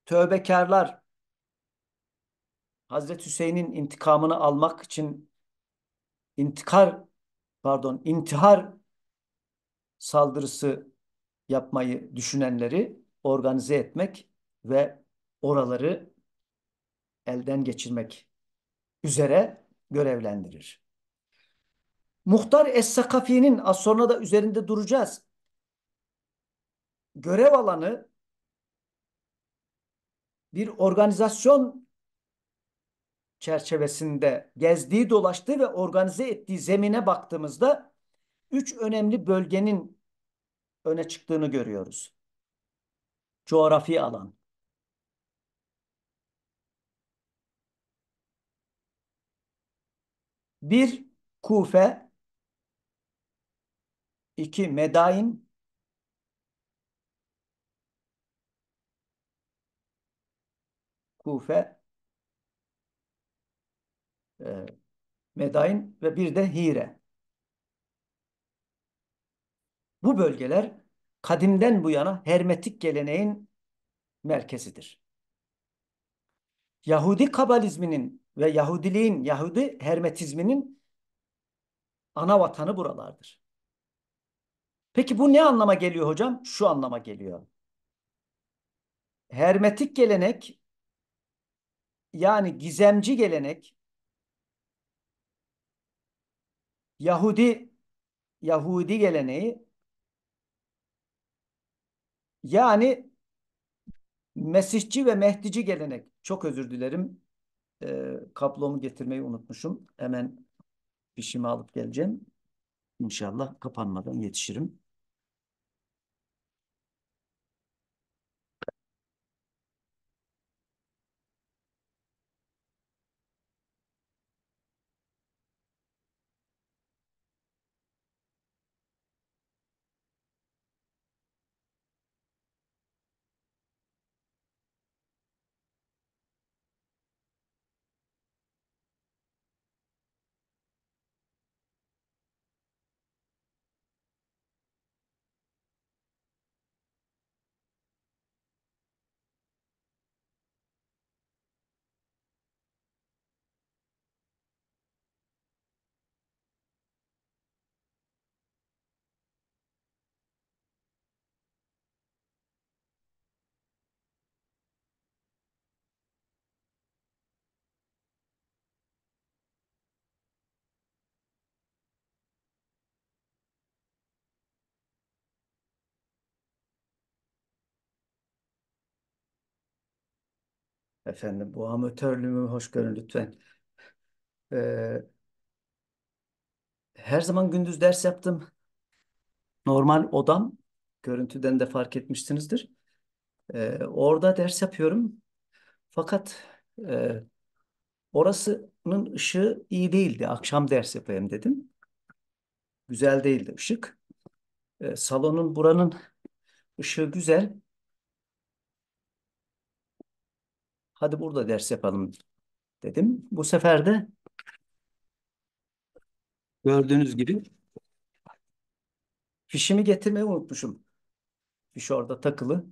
tövbekarlar Hazreti Hüseyin'in intikamını almak için intikar pardon intihar saldırısı yapmayı düşünenleri organize etmek ve oraları elden geçirmek üzere görevlendirir. Muhtar Es-Sakafi'nin az sonra da üzerinde duracağız. Görev alanı bir organizasyon çerçevesinde gezdiği, dolaştığı ve organize ettiği zemine baktığımızda üç önemli bölgenin öne çıktığını görüyoruz. Coğrafi alan. Bir Kufe, iki Medain, Kufe, e, Medain ve bir de Hire. Bu bölgeler kadimden bu yana hermetik geleneğin merkezidir. Yahudi kabalizminin ve Yahudiliğin, Yahudi hermetizminin ana vatanı buralardır. Peki bu ne anlama geliyor hocam? Şu anlama geliyor. Hermetik gelenek yani gizemci gelenek Yahudi Yahudi geleneği yani Mesihçi ve Mehdici gelenek. Çok özür dilerim. E, kablomu getirmeyi unutmuşum. Hemen işimi alıp geleceğim. İnşallah kapanmadan yetişirim. Efendim bu amatörlüğümü hoş görün lütfen. Ee, her zaman gündüz ders yaptım. Normal odam. Görüntüden de fark etmişsinizdir. Ee, orada ders yapıyorum. Fakat e, orasının ışığı iyi değildi. Akşam ders yapayım dedim. Güzel değildi ışık. Ee, salonun buranın ışığı güzel. Hadi burada ders yapalım dedim. Bu sefer de gördüğünüz gibi fişimi getirmeyi unutmuşum. Fiş orada takılı.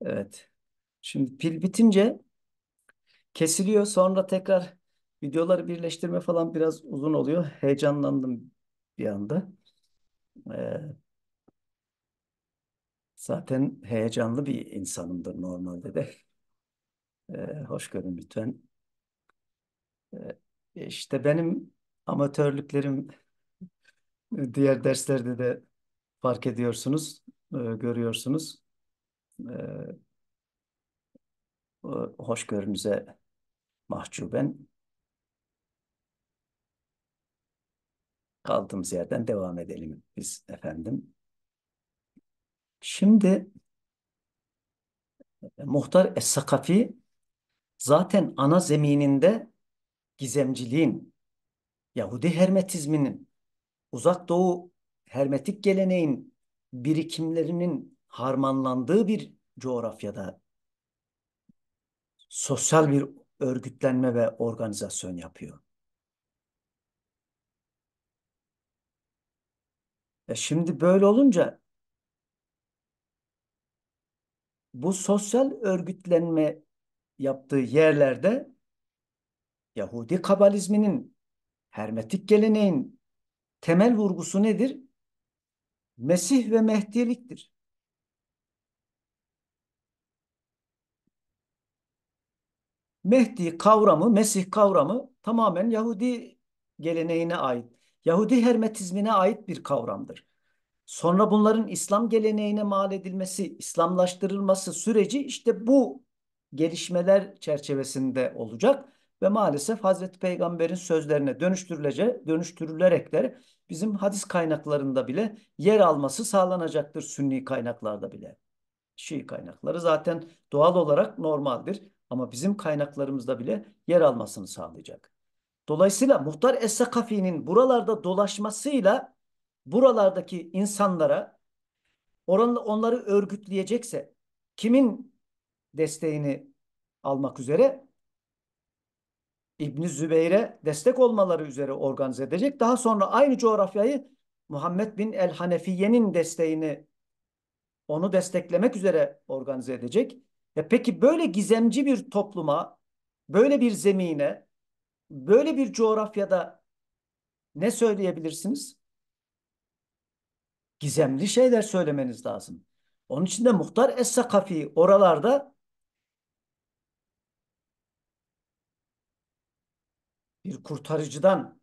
Evet. Şimdi pil bitince kesiliyor. Sonra tekrar videoları birleştirme falan biraz uzun oluyor. Heyecanlandım bir anda. Ee, zaten heyecanlı bir insanımdır normalde de. Ee, hoş görün lütfen. Ee, işte benim amatörlüklerim diğer derslerde de fark ediyorsunuz, e, görüyorsunuz. Ee, hoşgörünüze mahcuben kaldığımız yerden devam edelim biz efendim. Şimdi e, Muhtar Es-Sakafi zaten ana zemininde gizemciliğin, Yahudi hermetizminin, uzak doğu hermetik geleneğin birikimlerinin harmanlandığı bir coğrafyada sosyal bir örgütlenme ve organizasyon yapıyor. E şimdi böyle olunca bu sosyal örgütlenme yaptığı yerlerde Yahudi kabalizminin hermetik geleneğin temel vurgusu nedir? Mesih ve Mehdiliktir. Mehdi kavramı, Mesih kavramı tamamen Yahudi geleneğine ait. Yahudi hermetizmine ait bir kavramdır. Sonra bunların İslam geleneğine mal edilmesi, İslamlaştırılması süreci işte bu gelişmeler çerçevesinde olacak ve maalesef Hazreti Peygamber'in sözlerine dönüştürülece dönüştürülerek de bizim hadis kaynaklarında bile yer alması sağlanacaktır sünni kaynaklarda bile. Şii kaynakları zaten doğal olarak normaldir ama bizim kaynaklarımızda bile yer almasını sağlayacak. Dolayısıyla Muhtar Es-Sakafi'nin buralarda dolaşmasıyla buralardaki insanlara oranla onları örgütleyecekse kimin desteğini almak üzere İbn Zübeyre destek olmaları üzere organize edecek. Daha sonra aynı coğrafyayı Muhammed bin El Hanefiye'nin desteğini onu desteklemek üzere organize edecek. E peki böyle gizemci bir topluma, böyle bir zemine böyle bir coğrafyada ne söyleyebilirsiniz? Gizemli şeyler söylemeniz lazım. Onun için de Muhtar Es-Sakafi oralarda bir kurtarıcıdan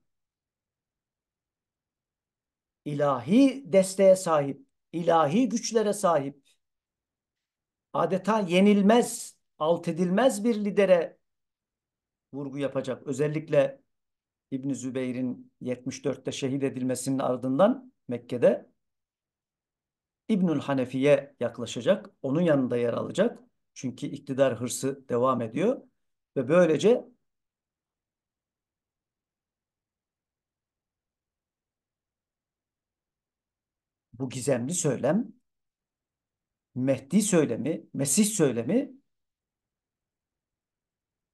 ilahi desteğe sahip, ilahi güçlere sahip, adeta yenilmez, alt edilmez bir lidere vurgu yapacak. Özellikle İbn Zübeyir'in 74'te şehit edilmesinin ardından Mekke'de İbnül Hanefi'ye yaklaşacak. Onun yanında yer alacak. Çünkü iktidar hırsı devam ediyor ve böylece bu gizemli söylem Mehdi söylemi, Mesih söylemi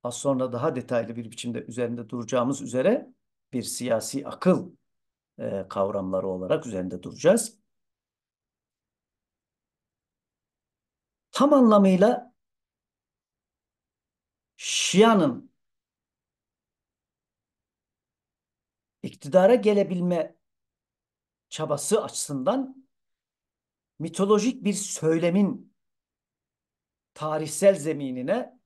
az sonra daha detaylı bir biçimde üzerinde duracağımız üzere bir siyasi akıl e, kavramları olarak üzerinde duracağız. Tam anlamıyla Şia'nın iktidara gelebilme çabası açısından mitolojik bir söylemin tarihsel zeminine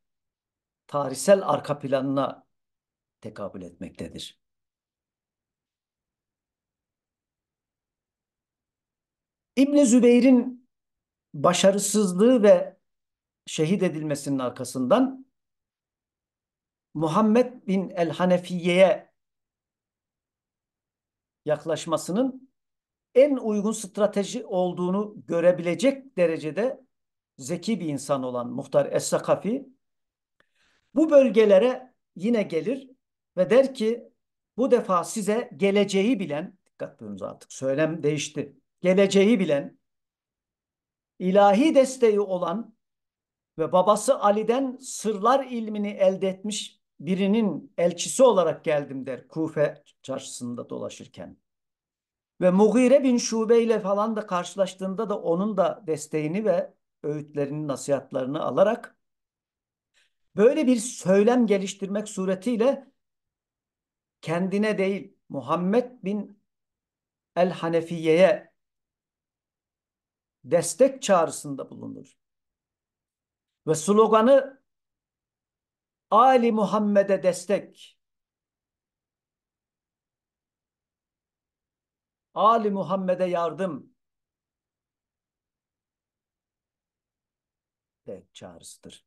tarihsel arka planına tekabül etmektedir. İbn Zübeyr'in başarısızlığı ve şehit edilmesinin arkasından Muhammed bin El Hanefiye'ye yaklaşmasının en uygun strateji olduğunu görebilecek derecede zeki bir insan olan Muhtar Es-Sakafi bu bölgelere yine gelir ve der ki bu defa size geleceği bilen, dikkat buyurunuz artık söylem değişti. Geleceği bilen, ilahi desteği olan ve babası Ali'den sırlar ilmini elde etmiş birinin elçisi olarak geldim der Kufe çarşısında dolaşırken. Ve Mughire bin Şube ile falan da karşılaştığında da onun da desteğini ve öğütlerini, nasihatlarını alarak Böyle bir söylem geliştirmek suretiyle kendine değil Muhammed bin El Hanefiye'ye destek çağrısında bulunur. Ve sloganı Ali Muhammed'e destek. Ali Muhammed'e yardım. De çağrısıdır.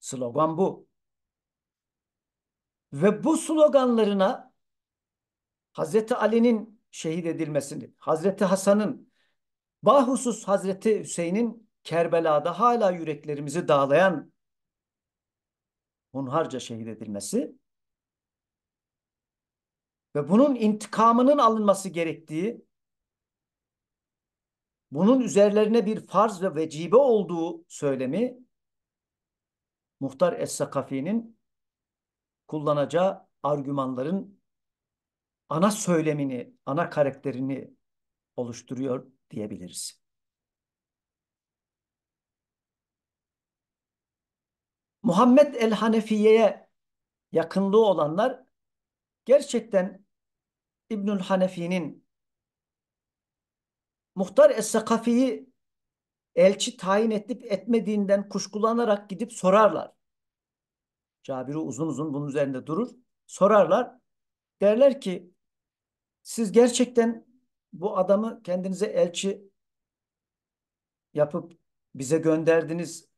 Slogan bu. Ve bu sloganlarına Hazreti Ali'nin şehit edilmesini, Hazreti Hasan'ın, bahusus Hazreti Hüseyin'in Kerbela'da hala yüreklerimizi dağlayan hunharca şehit edilmesi ve bunun intikamının alınması gerektiği, bunun üzerlerine bir farz ve vecibe olduğu söylemi Muhtar Es-Sakafi'nin kullanacağı argümanların ana söylemini, ana karakterini oluşturuyor diyebiliriz. Muhammed el-Hanefiye'ye yakınlığı olanlar gerçekten İbnül Hanefi'nin Muhtar Es-Sakafi'yi elçi tayin etip etmediğinden kuşkulanarak gidip sorarlar. Cabiri uzun uzun bunun üzerinde durur. Sorarlar. Derler ki siz gerçekten bu adamı kendinize elçi yapıp bize gönderdiniz.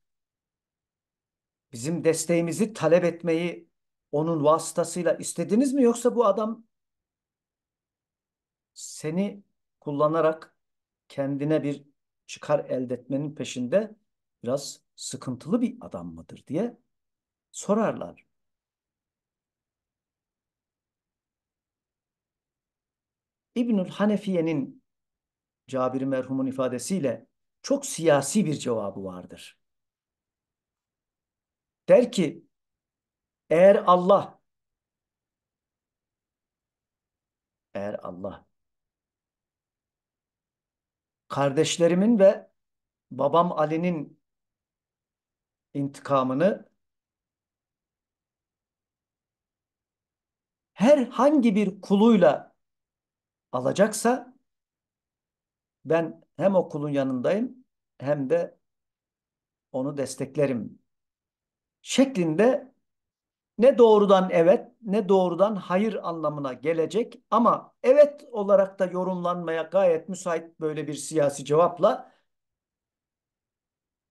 Bizim desteğimizi talep etmeyi onun vasıtasıyla istediniz mi yoksa bu adam seni kullanarak kendine bir çıkar elde etmenin peşinde biraz sıkıntılı bir adam mıdır diye sorarlar. İbnül Hanefiye'nin Cabir merhumun ifadesiyle çok siyasi bir cevabı vardır. Der ki eğer Allah eğer Allah kardeşlerimin ve babam Ali'nin intikamını herhangi bir kuluyla alacaksa ben hem o kulun yanındayım hem de onu desteklerim şeklinde ne doğrudan evet ne doğrudan hayır anlamına gelecek ama evet olarak da yorumlanmaya gayet müsait böyle bir siyasi cevapla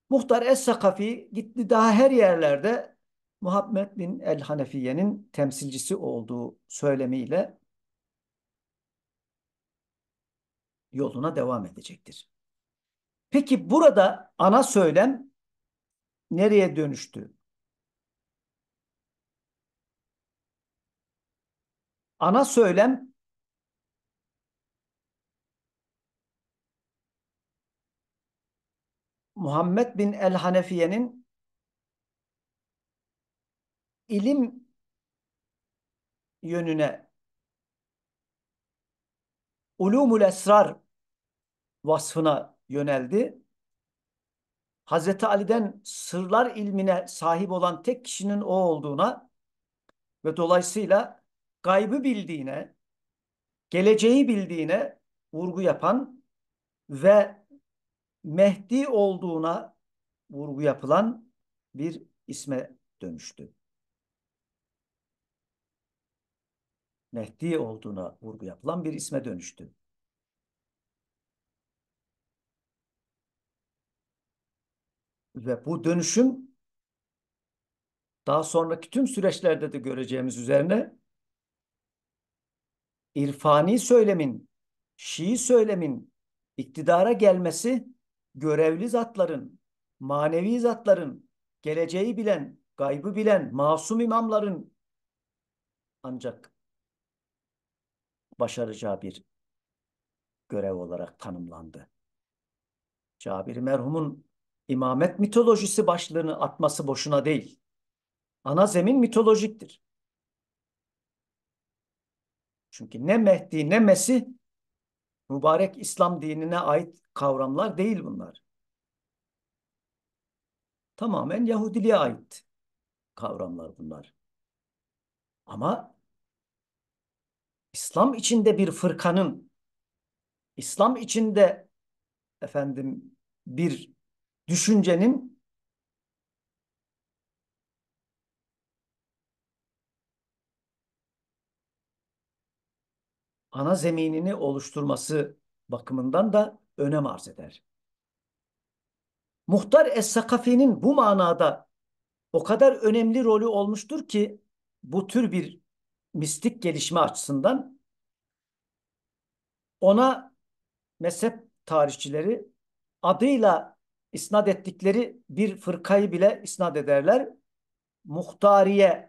Muhtar Es-Sakafi gitti daha her yerlerde Muhammed bin El-Hanefiye'nin temsilcisi olduğu söylemiyle yoluna devam edecektir. Peki burada ana söylem nereye dönüştü? ana söylem Muhammed bin El Hanefiye'nin ilim yönüne ulumul esrar vasfına yöneldi. Hazreti Ali'den sırlar ilmine sahip olan tek kişinin o olduğuna ve dolayısıyla gaybı bildiğine, geleceği bildiğine vurgu yapan ve Mehdi olduğuna vurgu yapılan bir isme dönüştü. Mehdi olduğuna vurgu yapılan bir isme dönüştü. Ve bu dönüşüm daha sonraki tüm süreçlerde de göreceğimiz üzerine irfani söylemin, Şii söylemin iktidara gelmesi görevli zatların, manevi zatların, geleceği bilen, gaybı bilen masum imamların ancak başaracağı bir görev olarak tanımlandı. Cabir merhumun imamet mitolojisi başlığını atması boşuna değil. Ana zemin mitolojiktir. Çünkü ne Mehdi ne Mesih mübarek İslam dinine ait kavramlar değil bunlar. Tamamen Yahudiliğe ait kavramlar bunlar. Ama İslam içinde bir fırkanın, İslam içinde efendim bir düşüncenin ana zeminini oluşturması bakımından da önem arz eder. Muhtar Es-Sakafi'nin bu manada o kadar önemli rolü olmuştur ki bu tür bir mistik gelişme açısından ona mezhep tarihçileri adıyla isnat ettikleri bir fırkayı bile isnat ederler. Muhtariye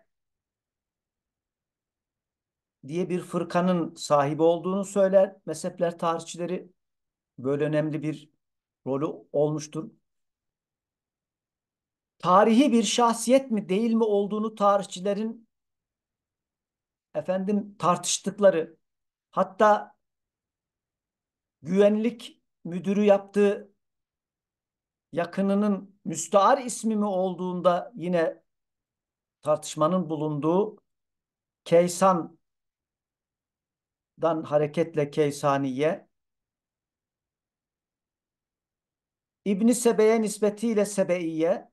diye bir fırkanın sahibi olduğunu söyler. Mezhepler tarihçileri böyle önemli bir rolü olmuştur. Tarihi bir şahsiyet mi değil mi olduğunu tarihçilerin efendim tartıştıkları hatta güvenlik müdürü yaptığı yakınının müstahar ismi mi olduğunda yine tartışmanın bulunduğu Keysan dan hareketle Keysaniye İbn Sebe'ye nispetiyle Sebeiye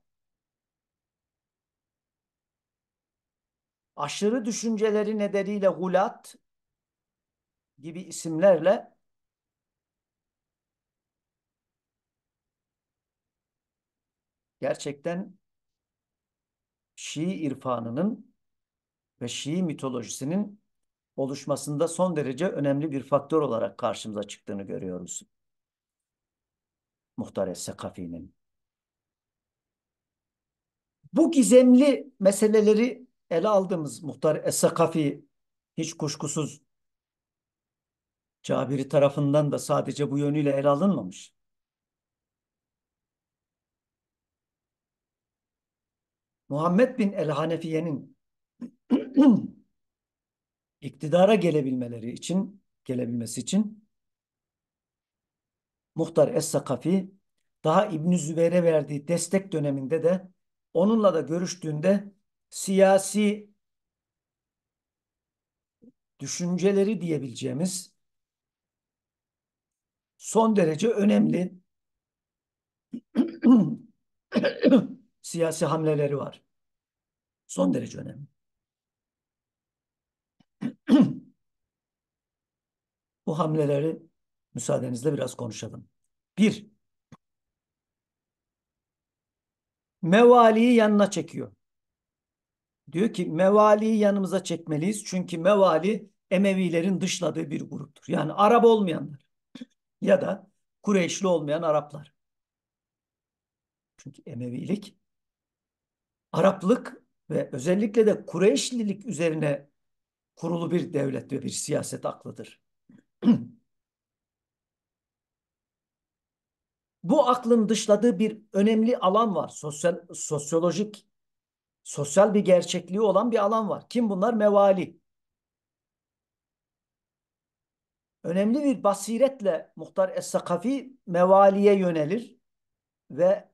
aşırı düşünceleri nedeniyle Gulat gibi isimlerle gerçekten Şii irfanının ve Şii mitolojisinin oluşmasında son derece önemli bir faktör olarak karşımıza çıktığını görüyoruz. Muhtares Sekafi'nin. Bu gizemli meseleleri ele aldığımız Muhtar Es-Sakafi hiç kuşkusuz Cabiri tarafından da sadece bu yönüyle ele alınmamış. Muhammed bin El-Hanefiye'nin iktidara gelebilmeleri için gelebilmesi için Muhtar Es-Sakafi daha İbn Zübeyre verdiği destek döneminde de onunla da görüştüğünde siyasi düşünceleri diyebileceğimiz son derece önemli siyasi hamleleri var. Son derece önemli. Bu hamleleri müsaadenizle biraz konuşalım. Bir, mevaliyi yanına çekiyor. Diyor ki mevaliyi yanımıza çekmeliyiz. Çünkü mevali Emevilerin dışladığı bir gruptur. Yani Arap olmayanlar ya da Kureyşli olmayan Araplar. Çünkü Emevilik, Araplık ve özellikle de Kureyşlilik üzerine kurulu bir devlet ve bir siyaset aklıdır. Bu aklın dışladığı bir önemli alan var. Sosyal, sosyolojik, sosyal bir gerçekliği olan bir alan var. Kim bunlar? Mevali. Önemli bir basiretle Muhtar Es-Sakafi mevaliye yönelir ve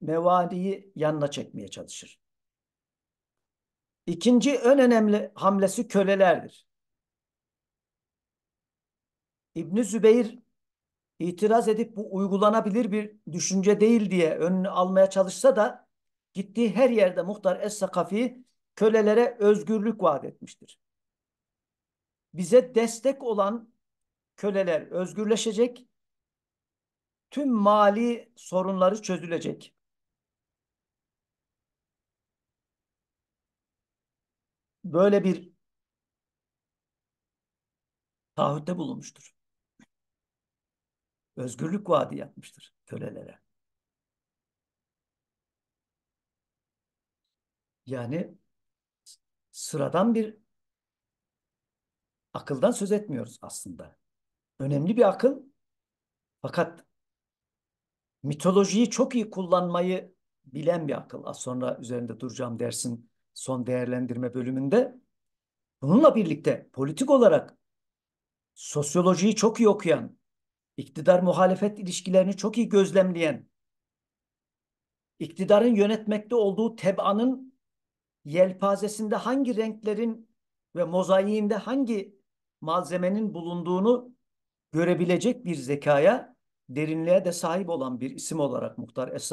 mevaliyi yanına çekmeye çalışır. İkinci en önemli hamlesi kölelerdir. İbn Zübeyir itiraz edip bu uygulanabilir bir düşünce değil diye önünü almaya çalışsa da gittiği her yerde Muhtar Es-Sakafi kölelere özgürlük vaat etmiştir. Bize destek olan köleler özgürleşecek, tüm mali sorunları çözülecek. böyle bir taahhütte bulunmuştur. Özgürlük vaadi yapmıştır kölelere. Yani sıradan bir akıldan söz etmiyoruz aslında. Önemli bir akıl fakat mitolojiyi çok iyi kullanmayı bilen bir akıl. Az sonra üzerinde duracağım dersin son değerlendirme bölümünde. Bununla birlikte politik olarak sosyolojiyi çok iyi okuyan, iktidar muhalefet ilişkilerini çok iyi gözlemleyen, iktidarın yönetmekte olduğu tebanın yelpazesinde hangi renklerin ve mozaiğinde hangi malzemenin bulunduğunu görebilecek bir zekaya, derinliğe de sahip olan bir isim olarak Muhtar es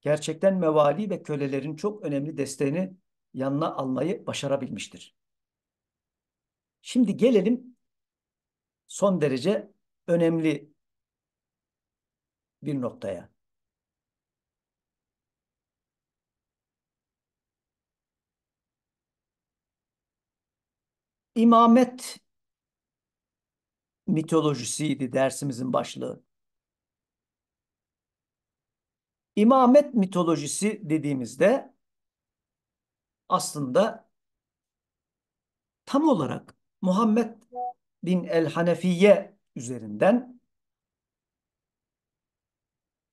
gerçekten mevali ve kölelerin çok önemli desteğini yanına almayı başarabilmiştir. Şimdi gelelim son derece önemli bir noktaya. İmamet mitolojisiydi dersimizin başlığı. İmamet mitolojisi dediğimizde aslında tam olarak Muhammed bin el-Hanefiye üzerinden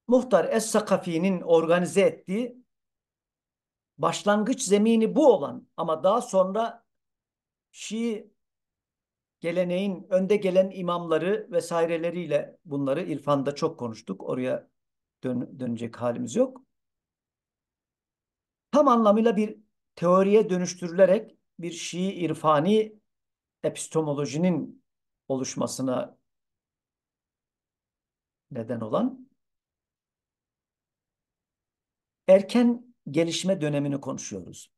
Muhtar Es-Sakafi'nin organize ettiği başlangıç zemini bu olan ama daha sonra Şii geleneğin önde gelen imamları vesaireleriyle bunları İrfan'da çok konuştuk. Oraya dön dönecek halimiz yok. Tam anlamıyla bir teoriye dönüştürülerek bir Şii irfani epistemolojinin oluşmasına neden olan erken gelişme dönemini konuşuyoruz.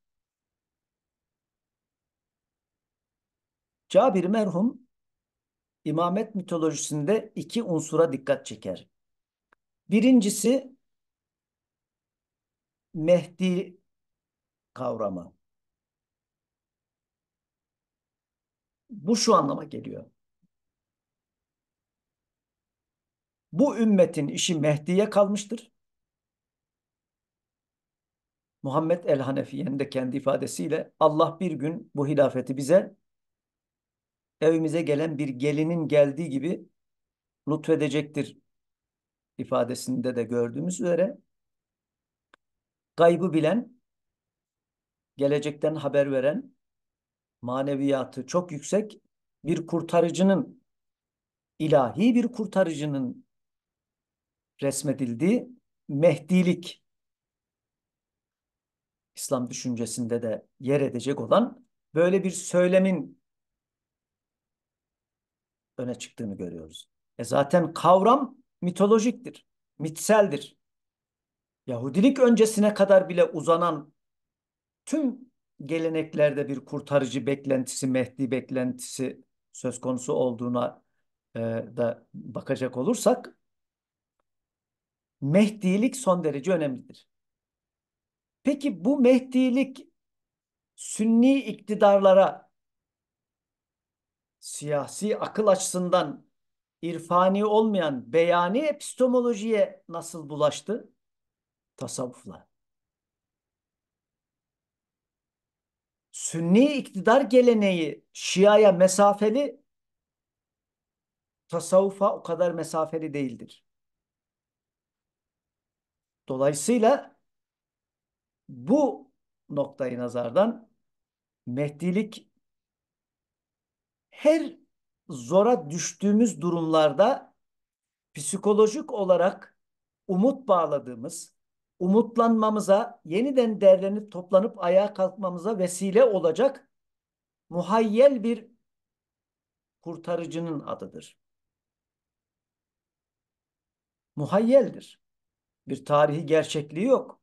Cabir merhum İmamet mitolojisinde iki unsura dikkat çeker. Birincisi Mehdi kavramı. Bu şu anlama geliyor. Bu ümmetin işi Mehdi'ye kalmıştır. Muhammed el-Hanefi'nin de kendi ifadesiyle Allah bir gün bu hilafeti bize evimize gelen bir gelinin geldiği gibi lütfedecektir ifadesinde de gördüğümüz üzere gaybı bilen, gelecekten haber veren, maneviyatı çok yüksek bir kurtarıcının, ilahi bir kurtarıcının resmedildiği Mehdilik İslam düşüncesinde de yer edecek olan böyle bir söylemin öne çıktığını görüyoruz. E zaten kavram mitolojiktir, mitseldir. Yahudilik öncesine kadar bile uzanan tüm geleneklerde bir kurtarıcı beklentisi, Mehdi beklentisi söz konusu olduğuna e, da bakacak olursak Mehdilik son derece önemlidir. Peki bu Mehdilik Sünni iktidarlara siyasi akıl açısından irfani olmayan beyani epistemolojiye nasıl bulaştı? Tasavvufla. Sünni iktidar geleneği Şia'ya mesafeli tasavvufa o kadar mesafeli değildir. Dolayısıyla bu noktayı nazardan Mehdilik her zora düştüğümüz durumlarda psikolojik olarak umut bağladığımız, umutlanmamıza, yeniden derlenip toplanıp ayağa kalkmamıza vesile olacak muhayyel bir kurtarıcının adıdır. Muhayyeldir. Bir tarihi gerçekliği yok.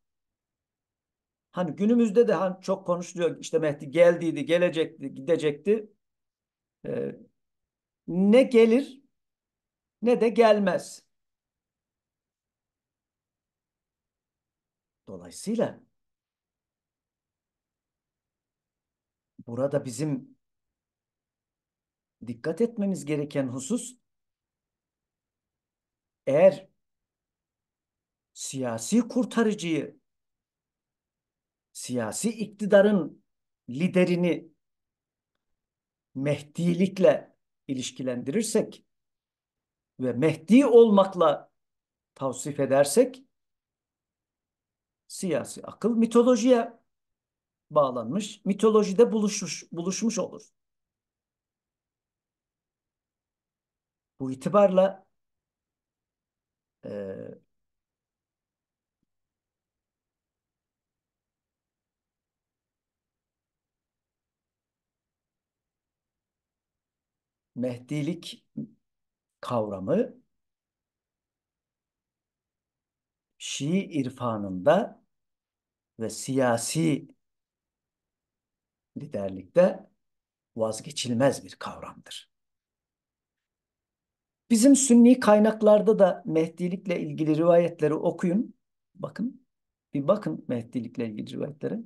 Hani günümüzde de hani çok konuşuluyor işte Mehdi geldiydi, gelecekti, gidecekti. Ee, ne gelir ne de gelmez. Dolayısıyla burada bizim dikkat etmemiz gereken husus eğer siyasi kurtarıcıyı siyasi iktidarın liderini mehdilikle ilişkilendirirsek ve Mehdi olmakla tavsif edersek siyasi akıl mitolojiye bağlanmış, mitolojide buluşmuş, buluşmuş olur. Bu itibarla Mehdilik kavramı Şii irfanında ve siyasi liderlikte vazgeçilmez bir kavramdır. Bizim sünni kaynaklarda da Mehdilikle ilgili rivayetleri okuyun. Bakın, bir bakın Mehdilikle ilgili rivayetlere.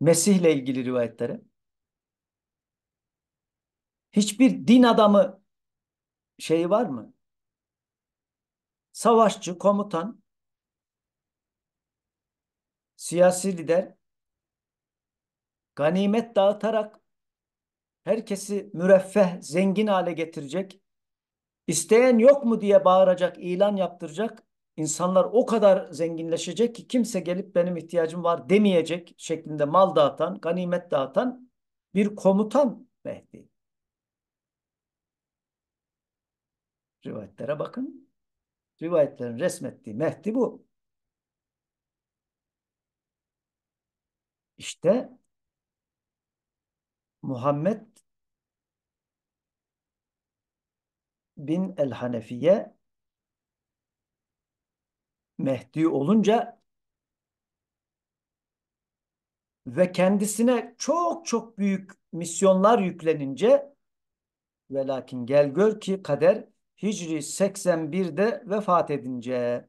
Mesih'le ilgili rivayetlere. Hiçbir din adamı şeyi var mı? Savaşçı, komutan, siyasi lider ganimet dağıtarak herkesi müreffeh, zengin hale getirecek, isteyen yok mu diye bağıracak, ilan yaptıracak, insanlar o kadar zenginleşecek ki kimse gelip benim ihtiyacım var demeyecek şeklinde mal dağıtan, ganimet dağıtan bir komutan Mehdi. Rivayetlere bakın. Rivayetlerin resmettiği Mehdi bu. İşte Muhammed bin el-Hanefiye Mehdi olunca ve kendisine çok çok büyük misyonlar yüklenince ve lakin gel gör ki kader Hicri 81'de vefat edince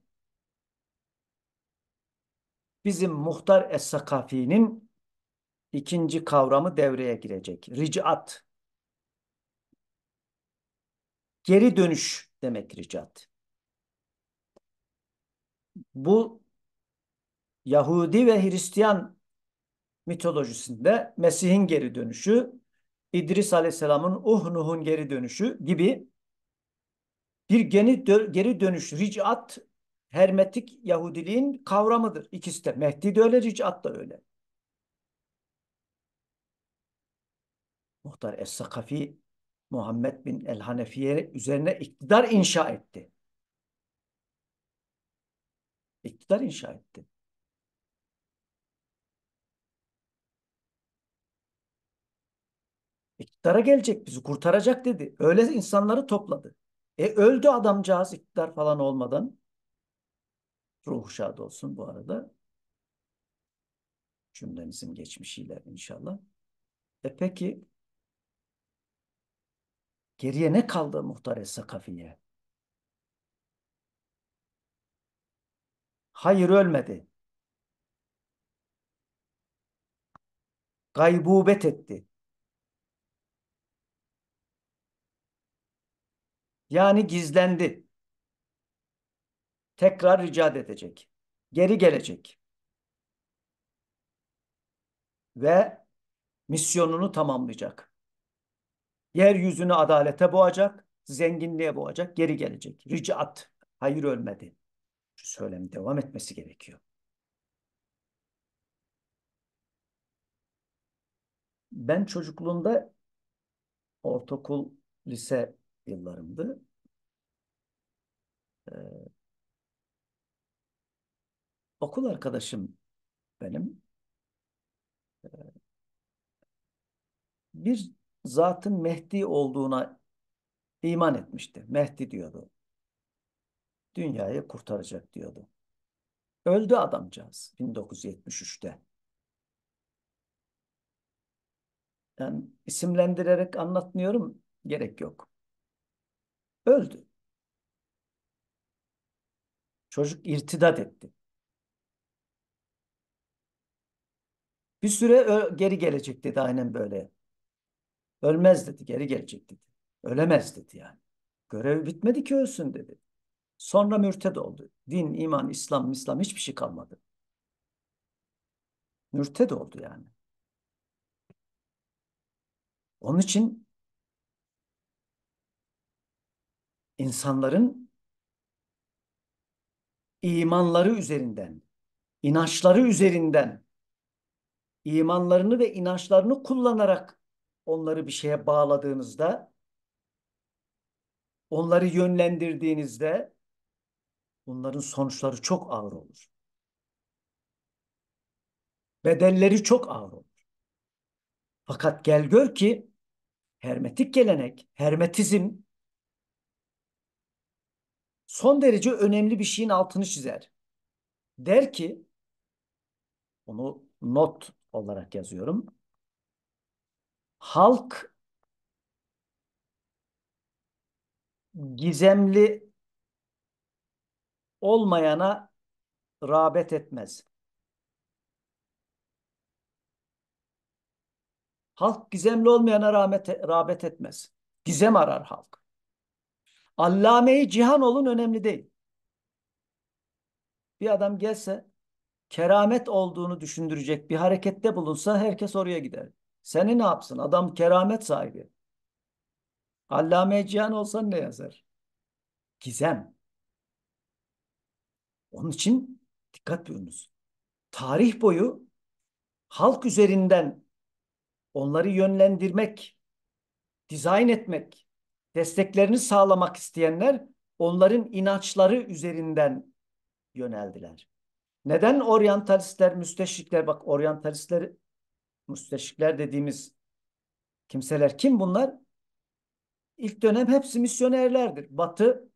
bizim Muhtar Es-Sakafi'nin ikinci kavramı devreye girecek. Ricat. Geri dönüş demek ricat. Bu Yahudi ve Hristiyan mitolojisinde Mesih'in geri dönüşü, İdris Aleyhisselam'ın Uhnuh'un geri dönüşü gibi bir geri, dö geri dönüş, ricat, hermetik Yahudiliğin kavramıdır. İkisi de. Mehdi de öyle, ricat da öyle. Muhtar es Muhammed bin El-Hanefiye üzerine iktidar inşa etti. İktidar inşa etti. İktidara gelecek bizi kurtaracak dedi. Öyle insanları topladı. E öldü adamcağız iktidar falan olmadan. Ruh şad olsun bu arada. Cümlenizin geçmişiyle inşallah. E peki geriye ne kaldı muhtar Sakafi'ye? Hayır ölmedi. Gaybubet etti. Yani gizlendi. Tekrar ricat edecek. Geri gelecek. Ve misyonunu tamamlayacak. Yeryüzünü adalete boğacak, zenginliğe boğacak, geri gelecek. Ricat. Hayır ölmedi. Şu söylemi devam etmesi gerekiyor. Ben çocukluğumda ortaokul, lise yıllarımdı. Ee, okul arkadaşım benim ee, bir zatın Mehdi olduğuna iman etmişti. Mehdi diyordu. Dünyayı kurtaracak diyordu. Öldü adamcağız 1973'te. Yani isimlendirerek anlatmıyorum. Gerek yok. Öldü. Çocuk irtidat etti. Bir süre geri gelecek dedi aynen böyle. Ölmez dedi, geri gelecek dedi. Ölemez dedi yani. Görev bitmedi ki ölsün dedi. Sonra mürted oldu. Din, iman, İslam, İslam hiçbir şey kalmadı. Mürted oldu yani. Onun için insanların imanları üzerinden, inançları üzerinden, imanlarını ve inançlarını kullanarak onları bir şeye bağladığınızda, onları yönlendirdiğinizde bunların sonuçları çok ağır olur. Bedelleri çok ağır olur. Fakat gel gör ki hermetik gelenek, hermetizm son derece önemli bir şeyin altını çizer. Der ki, onu not olarak yazıyorum. Halk gizemli olmayana rağbet etmez. Halk gizemli olmayana rağbet, etmez. Gizem arar halk. Allame-i Cihan olun önemli değil. Bir adam gelse keramet olduğunu düşündürecek bir harekette bulunsa herkes oraya gider. Seni ne yapsın? Adam keramet sahibi. Allame-i Cihan olsan ne yazar? Gizem. Onun için dikkat buyurunuz. Tarih boyu halk üzerinden onları yönlendirmek, dizayn etmek, desteklerini sağlamak isteyenler onların inançları üzerinden yöneldiler. Neden oryantalistler, müsteşrikler bak oryantalistler, müsteşrikler dediğimiz kimseler kim bunlar? İlk dönem hepsi misyonerlerdir. Batı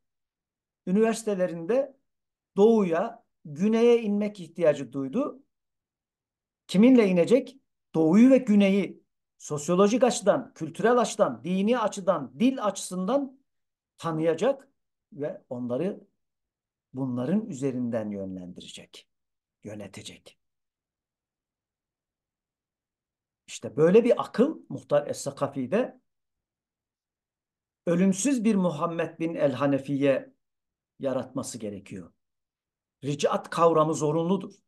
üniversitelerinde doğuya, güneye inmek ihtiyacı duydu. Kiminle inecek? Doğuyu ve güneyi sosyolojik açıdan, kültürel açıdan, dini açıdan, dil açısından tanıyacak ve onları bunların üzerinden yönlendirecek, yönetecek. İşte böyle bir akıl Muhtar Es-Sakafi'de ölümsüz bir Muhammed bin El-Hanefi'ye yaratması gerekiyor. Ricat kavramı zorunludur.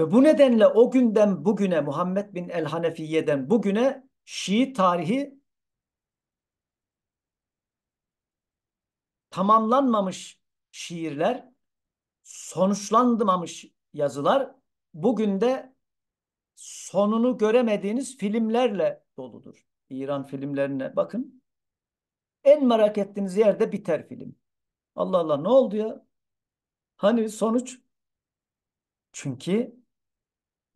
Ve bu nedenle o günden bugüne Muhammed bin El Hanefiye'den bugüne Şii tarihi tamamlanmamış şiirler, sonuçlandırmamış yazılar bugün de sonunu göremediğiniz filmlerle doludur. İran filmlerine bakın. En merak ettiğiniz yerde biter film. Allah Allah ne oldu ya? Hani sonuç? Çünkü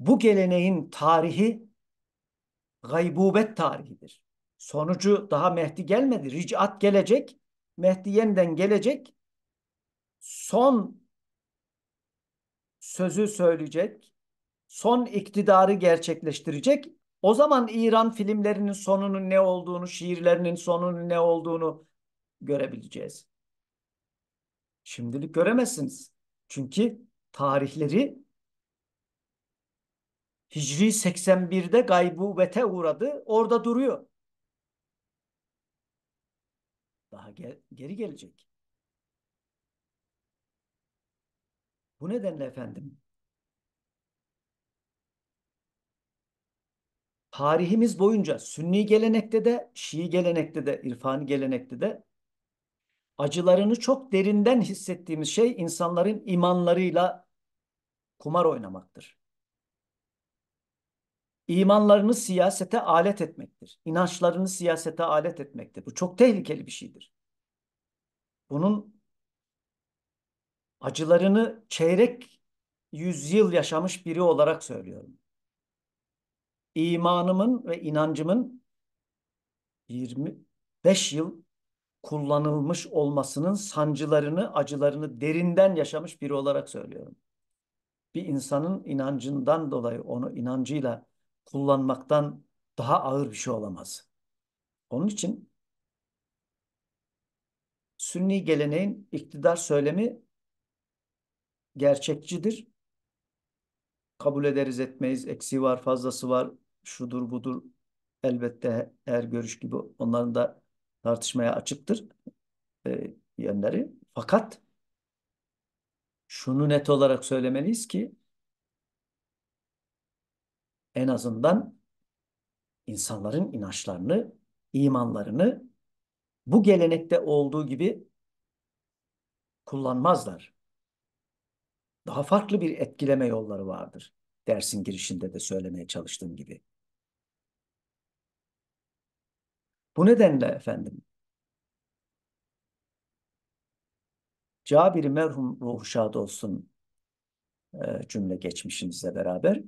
bu geleneğin tarihi gaybubet tarihidir. Sonucu daha Mehdi gelmedi. Ricat gelecek. Mehdi yeniden gelecek. Son sözü söyleyecek. Son iktidarı gerçekleştirecek. O zaman İran filmlerinin sonunun ne olduğunu, şiirlerinin sonunun ne olduğunu görebileceğiz. Şimdilik göremezsiniz. Çünkü tarihleri Hicri 81'de gaybubete uğradı. Orada duruyor. Daha gel geri gelecek. Bu nedenle efendim tarihimiz boyunca Sünni gelenekte de, Şii gelenekte de, İrfani gelenekte de acılarını çok derinden hissettiğimiz şey insanların imanlarıyla kumar oynamaktır. İmanlarını siyasete alet etmektir. İnançlarını siyasete alet etmektir. Bu çok tehlikeli bir şeydir. Bunun acılarını çeyrek yüzyıl yaşamış biri olarak söylüyorum. İmanımın ve inancımın 25 yıl kullanılmış olmasının sancılarını, acılarını derinden yaşamış biri olarak söylüyorum. Bir insanın inancından dolayı onu inancıyla kullanmaktan daha ağır bir şey olamaz. Onun için Sünni geleneğin iktidar söylemi gerçekçidir. Kabul ederiz etmeyiz, eksiği var, fazlası var, şudur budur. Elbette her görüş gibi onların da tartışmaya açıktır e, yönleri. Fakat şunu net olarak söylemeliyiz ki en azından insanların inançlarını, imanlarını bu gelenekte olduğu gibi kullanmazlar. Daha farklı bir etkileme yolları vardır. Dersin girişinde de söylemeye çalıştığım gibi. Bu nedenle efendim Cabir merhum ruhu şad olsun cümle geçmişimizle beraber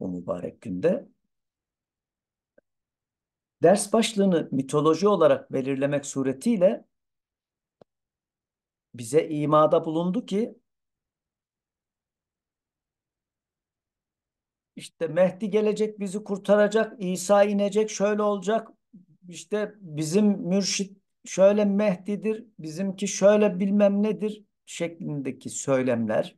bu mübarek günde. Ders başlığını mitoloji olarak belirlemek suretiyle bize imada bulundu ki işte Mehdi gelecek bizi kurtaracak, İsa inecek, şöyle olacak, işte bizim mürşit şöyle Mehdi'dir, bizimki şöyle bilmem nedir şeklindeki söylemler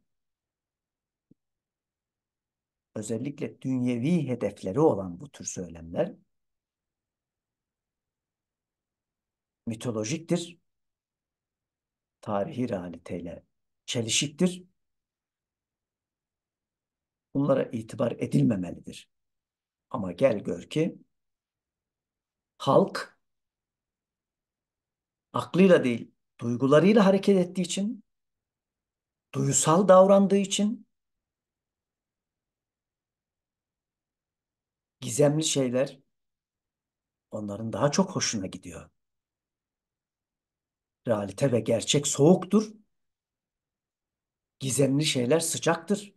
özellikle dünyevi hedefleri olan bu tür söylemler mitolojiktir. Tarihi realiteyle çelişiktir. Bunlara itibar edilmemelidir. Ama gel gör ki halk aklıyla değil duygularıyla hareket ettiği için, duysal davrandığı için gizemli şeyler onların daha çok hoşuna gidiyor. Realite ve gerçek soğuktur. Gizemli şeyler sıcaktır.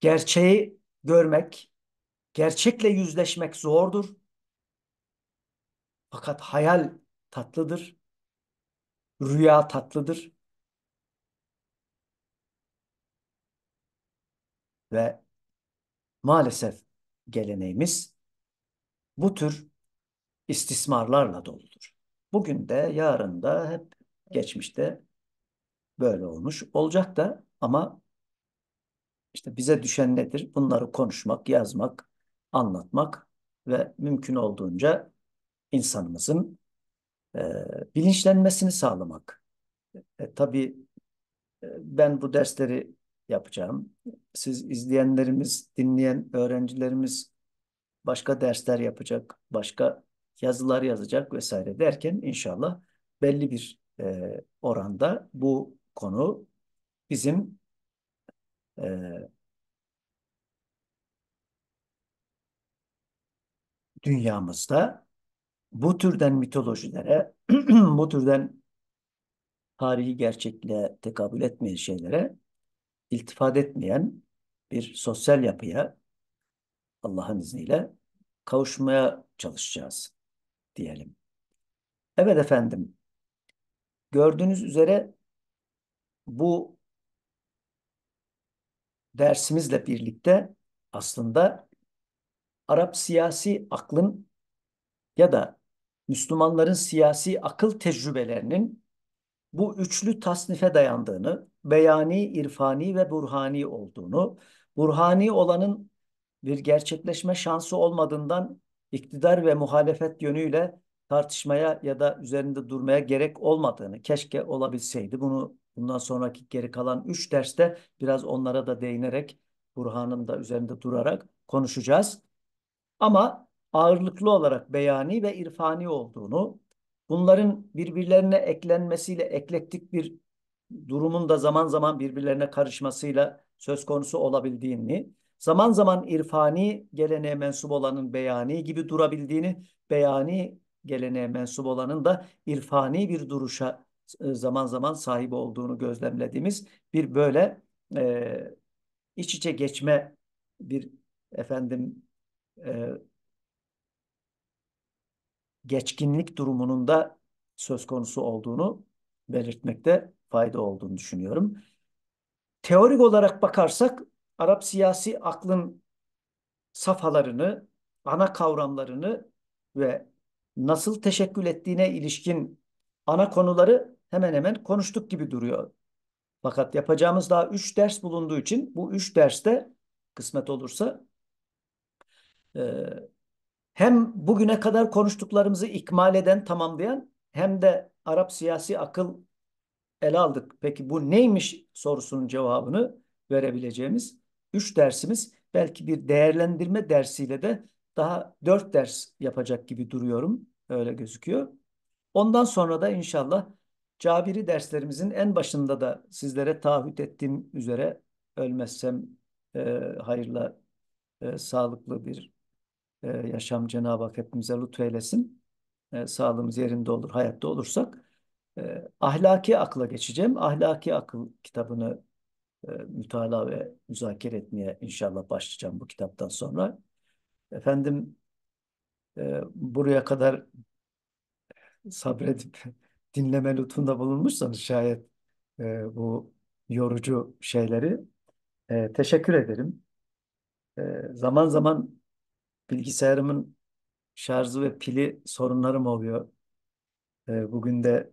Gerçeği görmek, gerçekle yüzleşmek zordur. Fakat hayal tatlıdır. Rüya tatlıdır. Ve maalesef geleneğimiz bu tür istismarlarla doludur. Bugün de yarın da hep geçmişte böyle olmuş olacak da ama işte bize düşen nedir? Bunları konuşmak, yazmak, anlatmak ve mümkün olduğunca insanımızın e, bilinçlenmesini sağlamak. E, tabii e, ben bu dersleri yapacağım. Siz izleyenlerimiz, dinleyen öğrencilerimiz başka dersler yapacak, başka yazılar yazacak vesaire derken inşallah belli bir e, oranda bu konu bizim e, dünyamızda bu türden mitolojilere, bu türden tarihi gerçekliğe tekabül etmeyen şeylere iltifat etmeyen bir sosyal yapıya Allah'ın izniyle kavuşmaya çalışacağız diyelim. Evet efendim. Gördüğünüz üzere bu dersimizle birlikte aslında Arap siyasi aklın ya da Müslümanların siyasi akıl tecrübelerinin bu üçlü tasnife dayandığını, beyani, irfani ve burhani olduğunu, burhani olanın bir gerçekleşme şansı olmadığından iktidar ve muhalefet yönüyle tartışmaya ya da üzerinde durmaya gerek olmadığını, keşke olabilseydi. Bunu bundan sonraki geri kalan üç derste biraz onlara da değinerek, burhanın da üzerinde durarak konuşacağız. Ama ağırlıklı olarak beyani ve irfani olduğunu, Bunların birbirlerine eklenmesiyle eklektik bir durumun da zaman zaman birbirlerine karışmasıyla söz konusu olabildiğini, zaman zaman irfani geleneğe mensup olanın beyani gibi durabildiğini, beyani geleneğe mensup olanın da irfani bir duruşa e, zaman zaman sahip olduğunu gözlemlediğimiz bir böyle e, iç içe geçme bir efendim e, geçkinlik durumunun da söz konusu olduğunu belirtmekte fayda olduğunu düşünüyorum. Teorik olarak bakarsak Arap siyasi aklın safhalarını, ana kavramlarını ve nasıl teşekkül ettiğine ilişkin ana konuları hemen hemen konuştuk gibi duruyor. Fakat yapacağımız daha üç ders bulunduğu için bu 3 derste kısmet olursa hem bugüne kadar konuştuklarımızı ikmal eden, tamamlayan hem de Arap siyasi akıl ele aldık. Peki bu neymiş sorusunun cevabını verebileceğimiz üç dersimiz belki bir değerlendirme dersiyle de daha dört ders yapacak gibi duruyorum. Öyle gözüküyor. Ondan sonra da inşallah Cabiri derslerimizin en başında da sizlere taahhüt ettiğim üzere ölmezsem e, hayırla e, sağlıklı bir e, yaşam Cenab-ı Hak hepimize lütfeylesin. E, ee, sağlığımız yerinde olur, hayatta olursak. E, ahlaki akla geçeceğim. Ahlaki akıl kitabını e, mütalaa ve müzakere etmeye inşallah başlayacağım bu kitaptan sonra. Efendim e, buraya kadar sabredip dinleme lütfunda bulunmuşsanız şayet e, bu yorucu şeyleri e, teşekkür ederim. E, zaman zaman bilgisayarımın şarjı ve pili sorunlarım oluyor. E, bugün de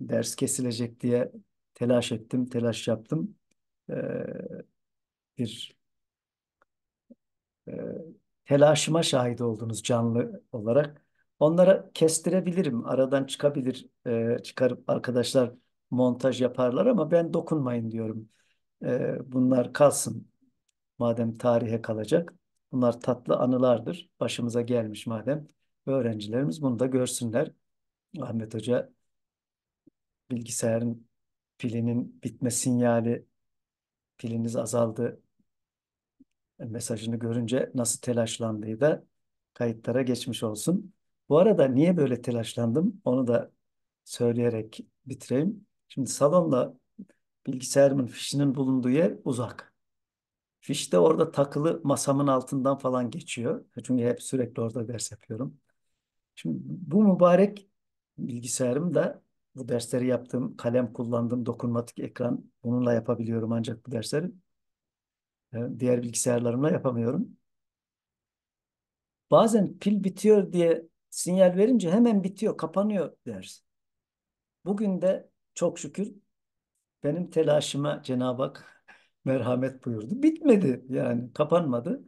ders kesilecek diye telaş ettim, telaş yaptım. E, bir e, telaşıma şahit oldunuz canlı olarak. Onlara kestirebilirim, aradan çıkabilir, e, çıkarıp arkadaşlar montaj yaparlar ama ben dokunmayın diyorum. E, bunlar kalsın madem tarihe kalacak. Bunlar tatlı anılardır. Başımıza gelmiş madem. Öğrencilerimiz bunu da görsünler. Ahmet Hoca bilgisayarın pilinin bitme sinyali piliniz azaldı mesajını görünce nasıl telaşlandığı da kayıtlara geçmiş olsun. Bu arada niye böyle telaşlandım onu da söyleyerek bitireyim. Şimdi salonla bilgisayarımın fişinin bulunduğu yer uzak. Fişte orada takılı masamın altından falan geçiyor. Çünkü hep sürekli orada ders yapıyorum. Şimdi bu mübarek bilgisayarım da bu dersleri yaptığım, kalem kullandığım, dokunmatik ekran bununla yapabiliyorum ancak bu dersleri. Ee, diğer bilgisayarlarımla yapamıyorum. Bazen pil bitiyor diye sinyal verince hemen bitiyor, kapanıyor ders. Bugün de çok şükür benim telaşıma Cenab-ı Hak merhamet buyurdu. Bitmedi yani kapanmadı.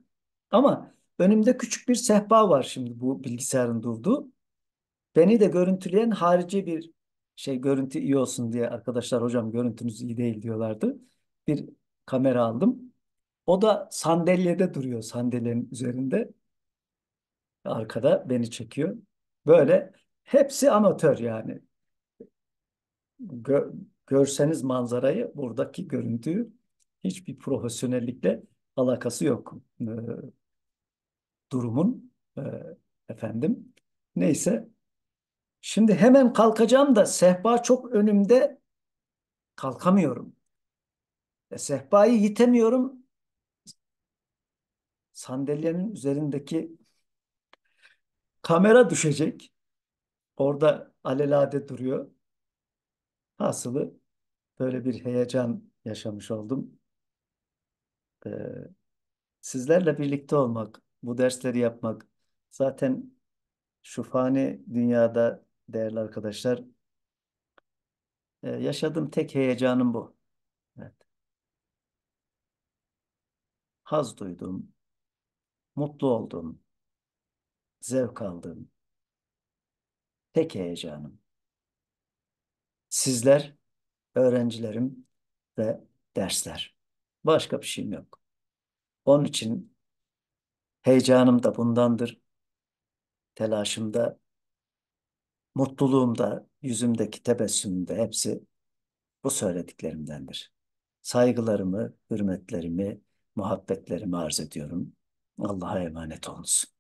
Ama önümde küçük bir sehpa var şimdi bu bilgisayarın durduğu. Beni de görüntüleyen harici bir şey görüntü iyi olsun diye arkadaşlar hocam görüntünüz iyi değil diyorlardı. Bir kamera aldım. O da sandalyede duruyor sandalyenin üzerinde. Arkada beni çekiyor. Böyle hepsi amatör yani. gör görseniz manzarayı buradaki görüntüyü hiçbir profesyonellikle alakası yok e, durumun e, efendim. Neyse şimdi hemen kalkacağım da sehpa çok önümde kalkamıyorum. E, sehpayı yitemiyorum. Sandalyenin üzerindeki kamera düşecek. Orada alelade duruyor. Hasılı böyle bir heyecan yaşamış oldum. Ee, sizlerle birlikte olmak, bu dersleri yapmak zaten şu fani dünyada değerli arkadaşlar e, yaşadığım tek heyecanım bu. Evet. Haz duydum, mutlu oldum, zevk aldım. Tek heyecanım. Sizler, öğrencilerim ve dersler. Başka bir şeyim yok. Onun için heyecanım da bundandır. Telaşım da, mutluluğum da, yüzümdeki tebessüm de hepsi bu söylediklerimdendir. Saygılarımı, hürmetlerimi, muhabbetlerimi arz ediyorum. Allah'a emanet olunuz.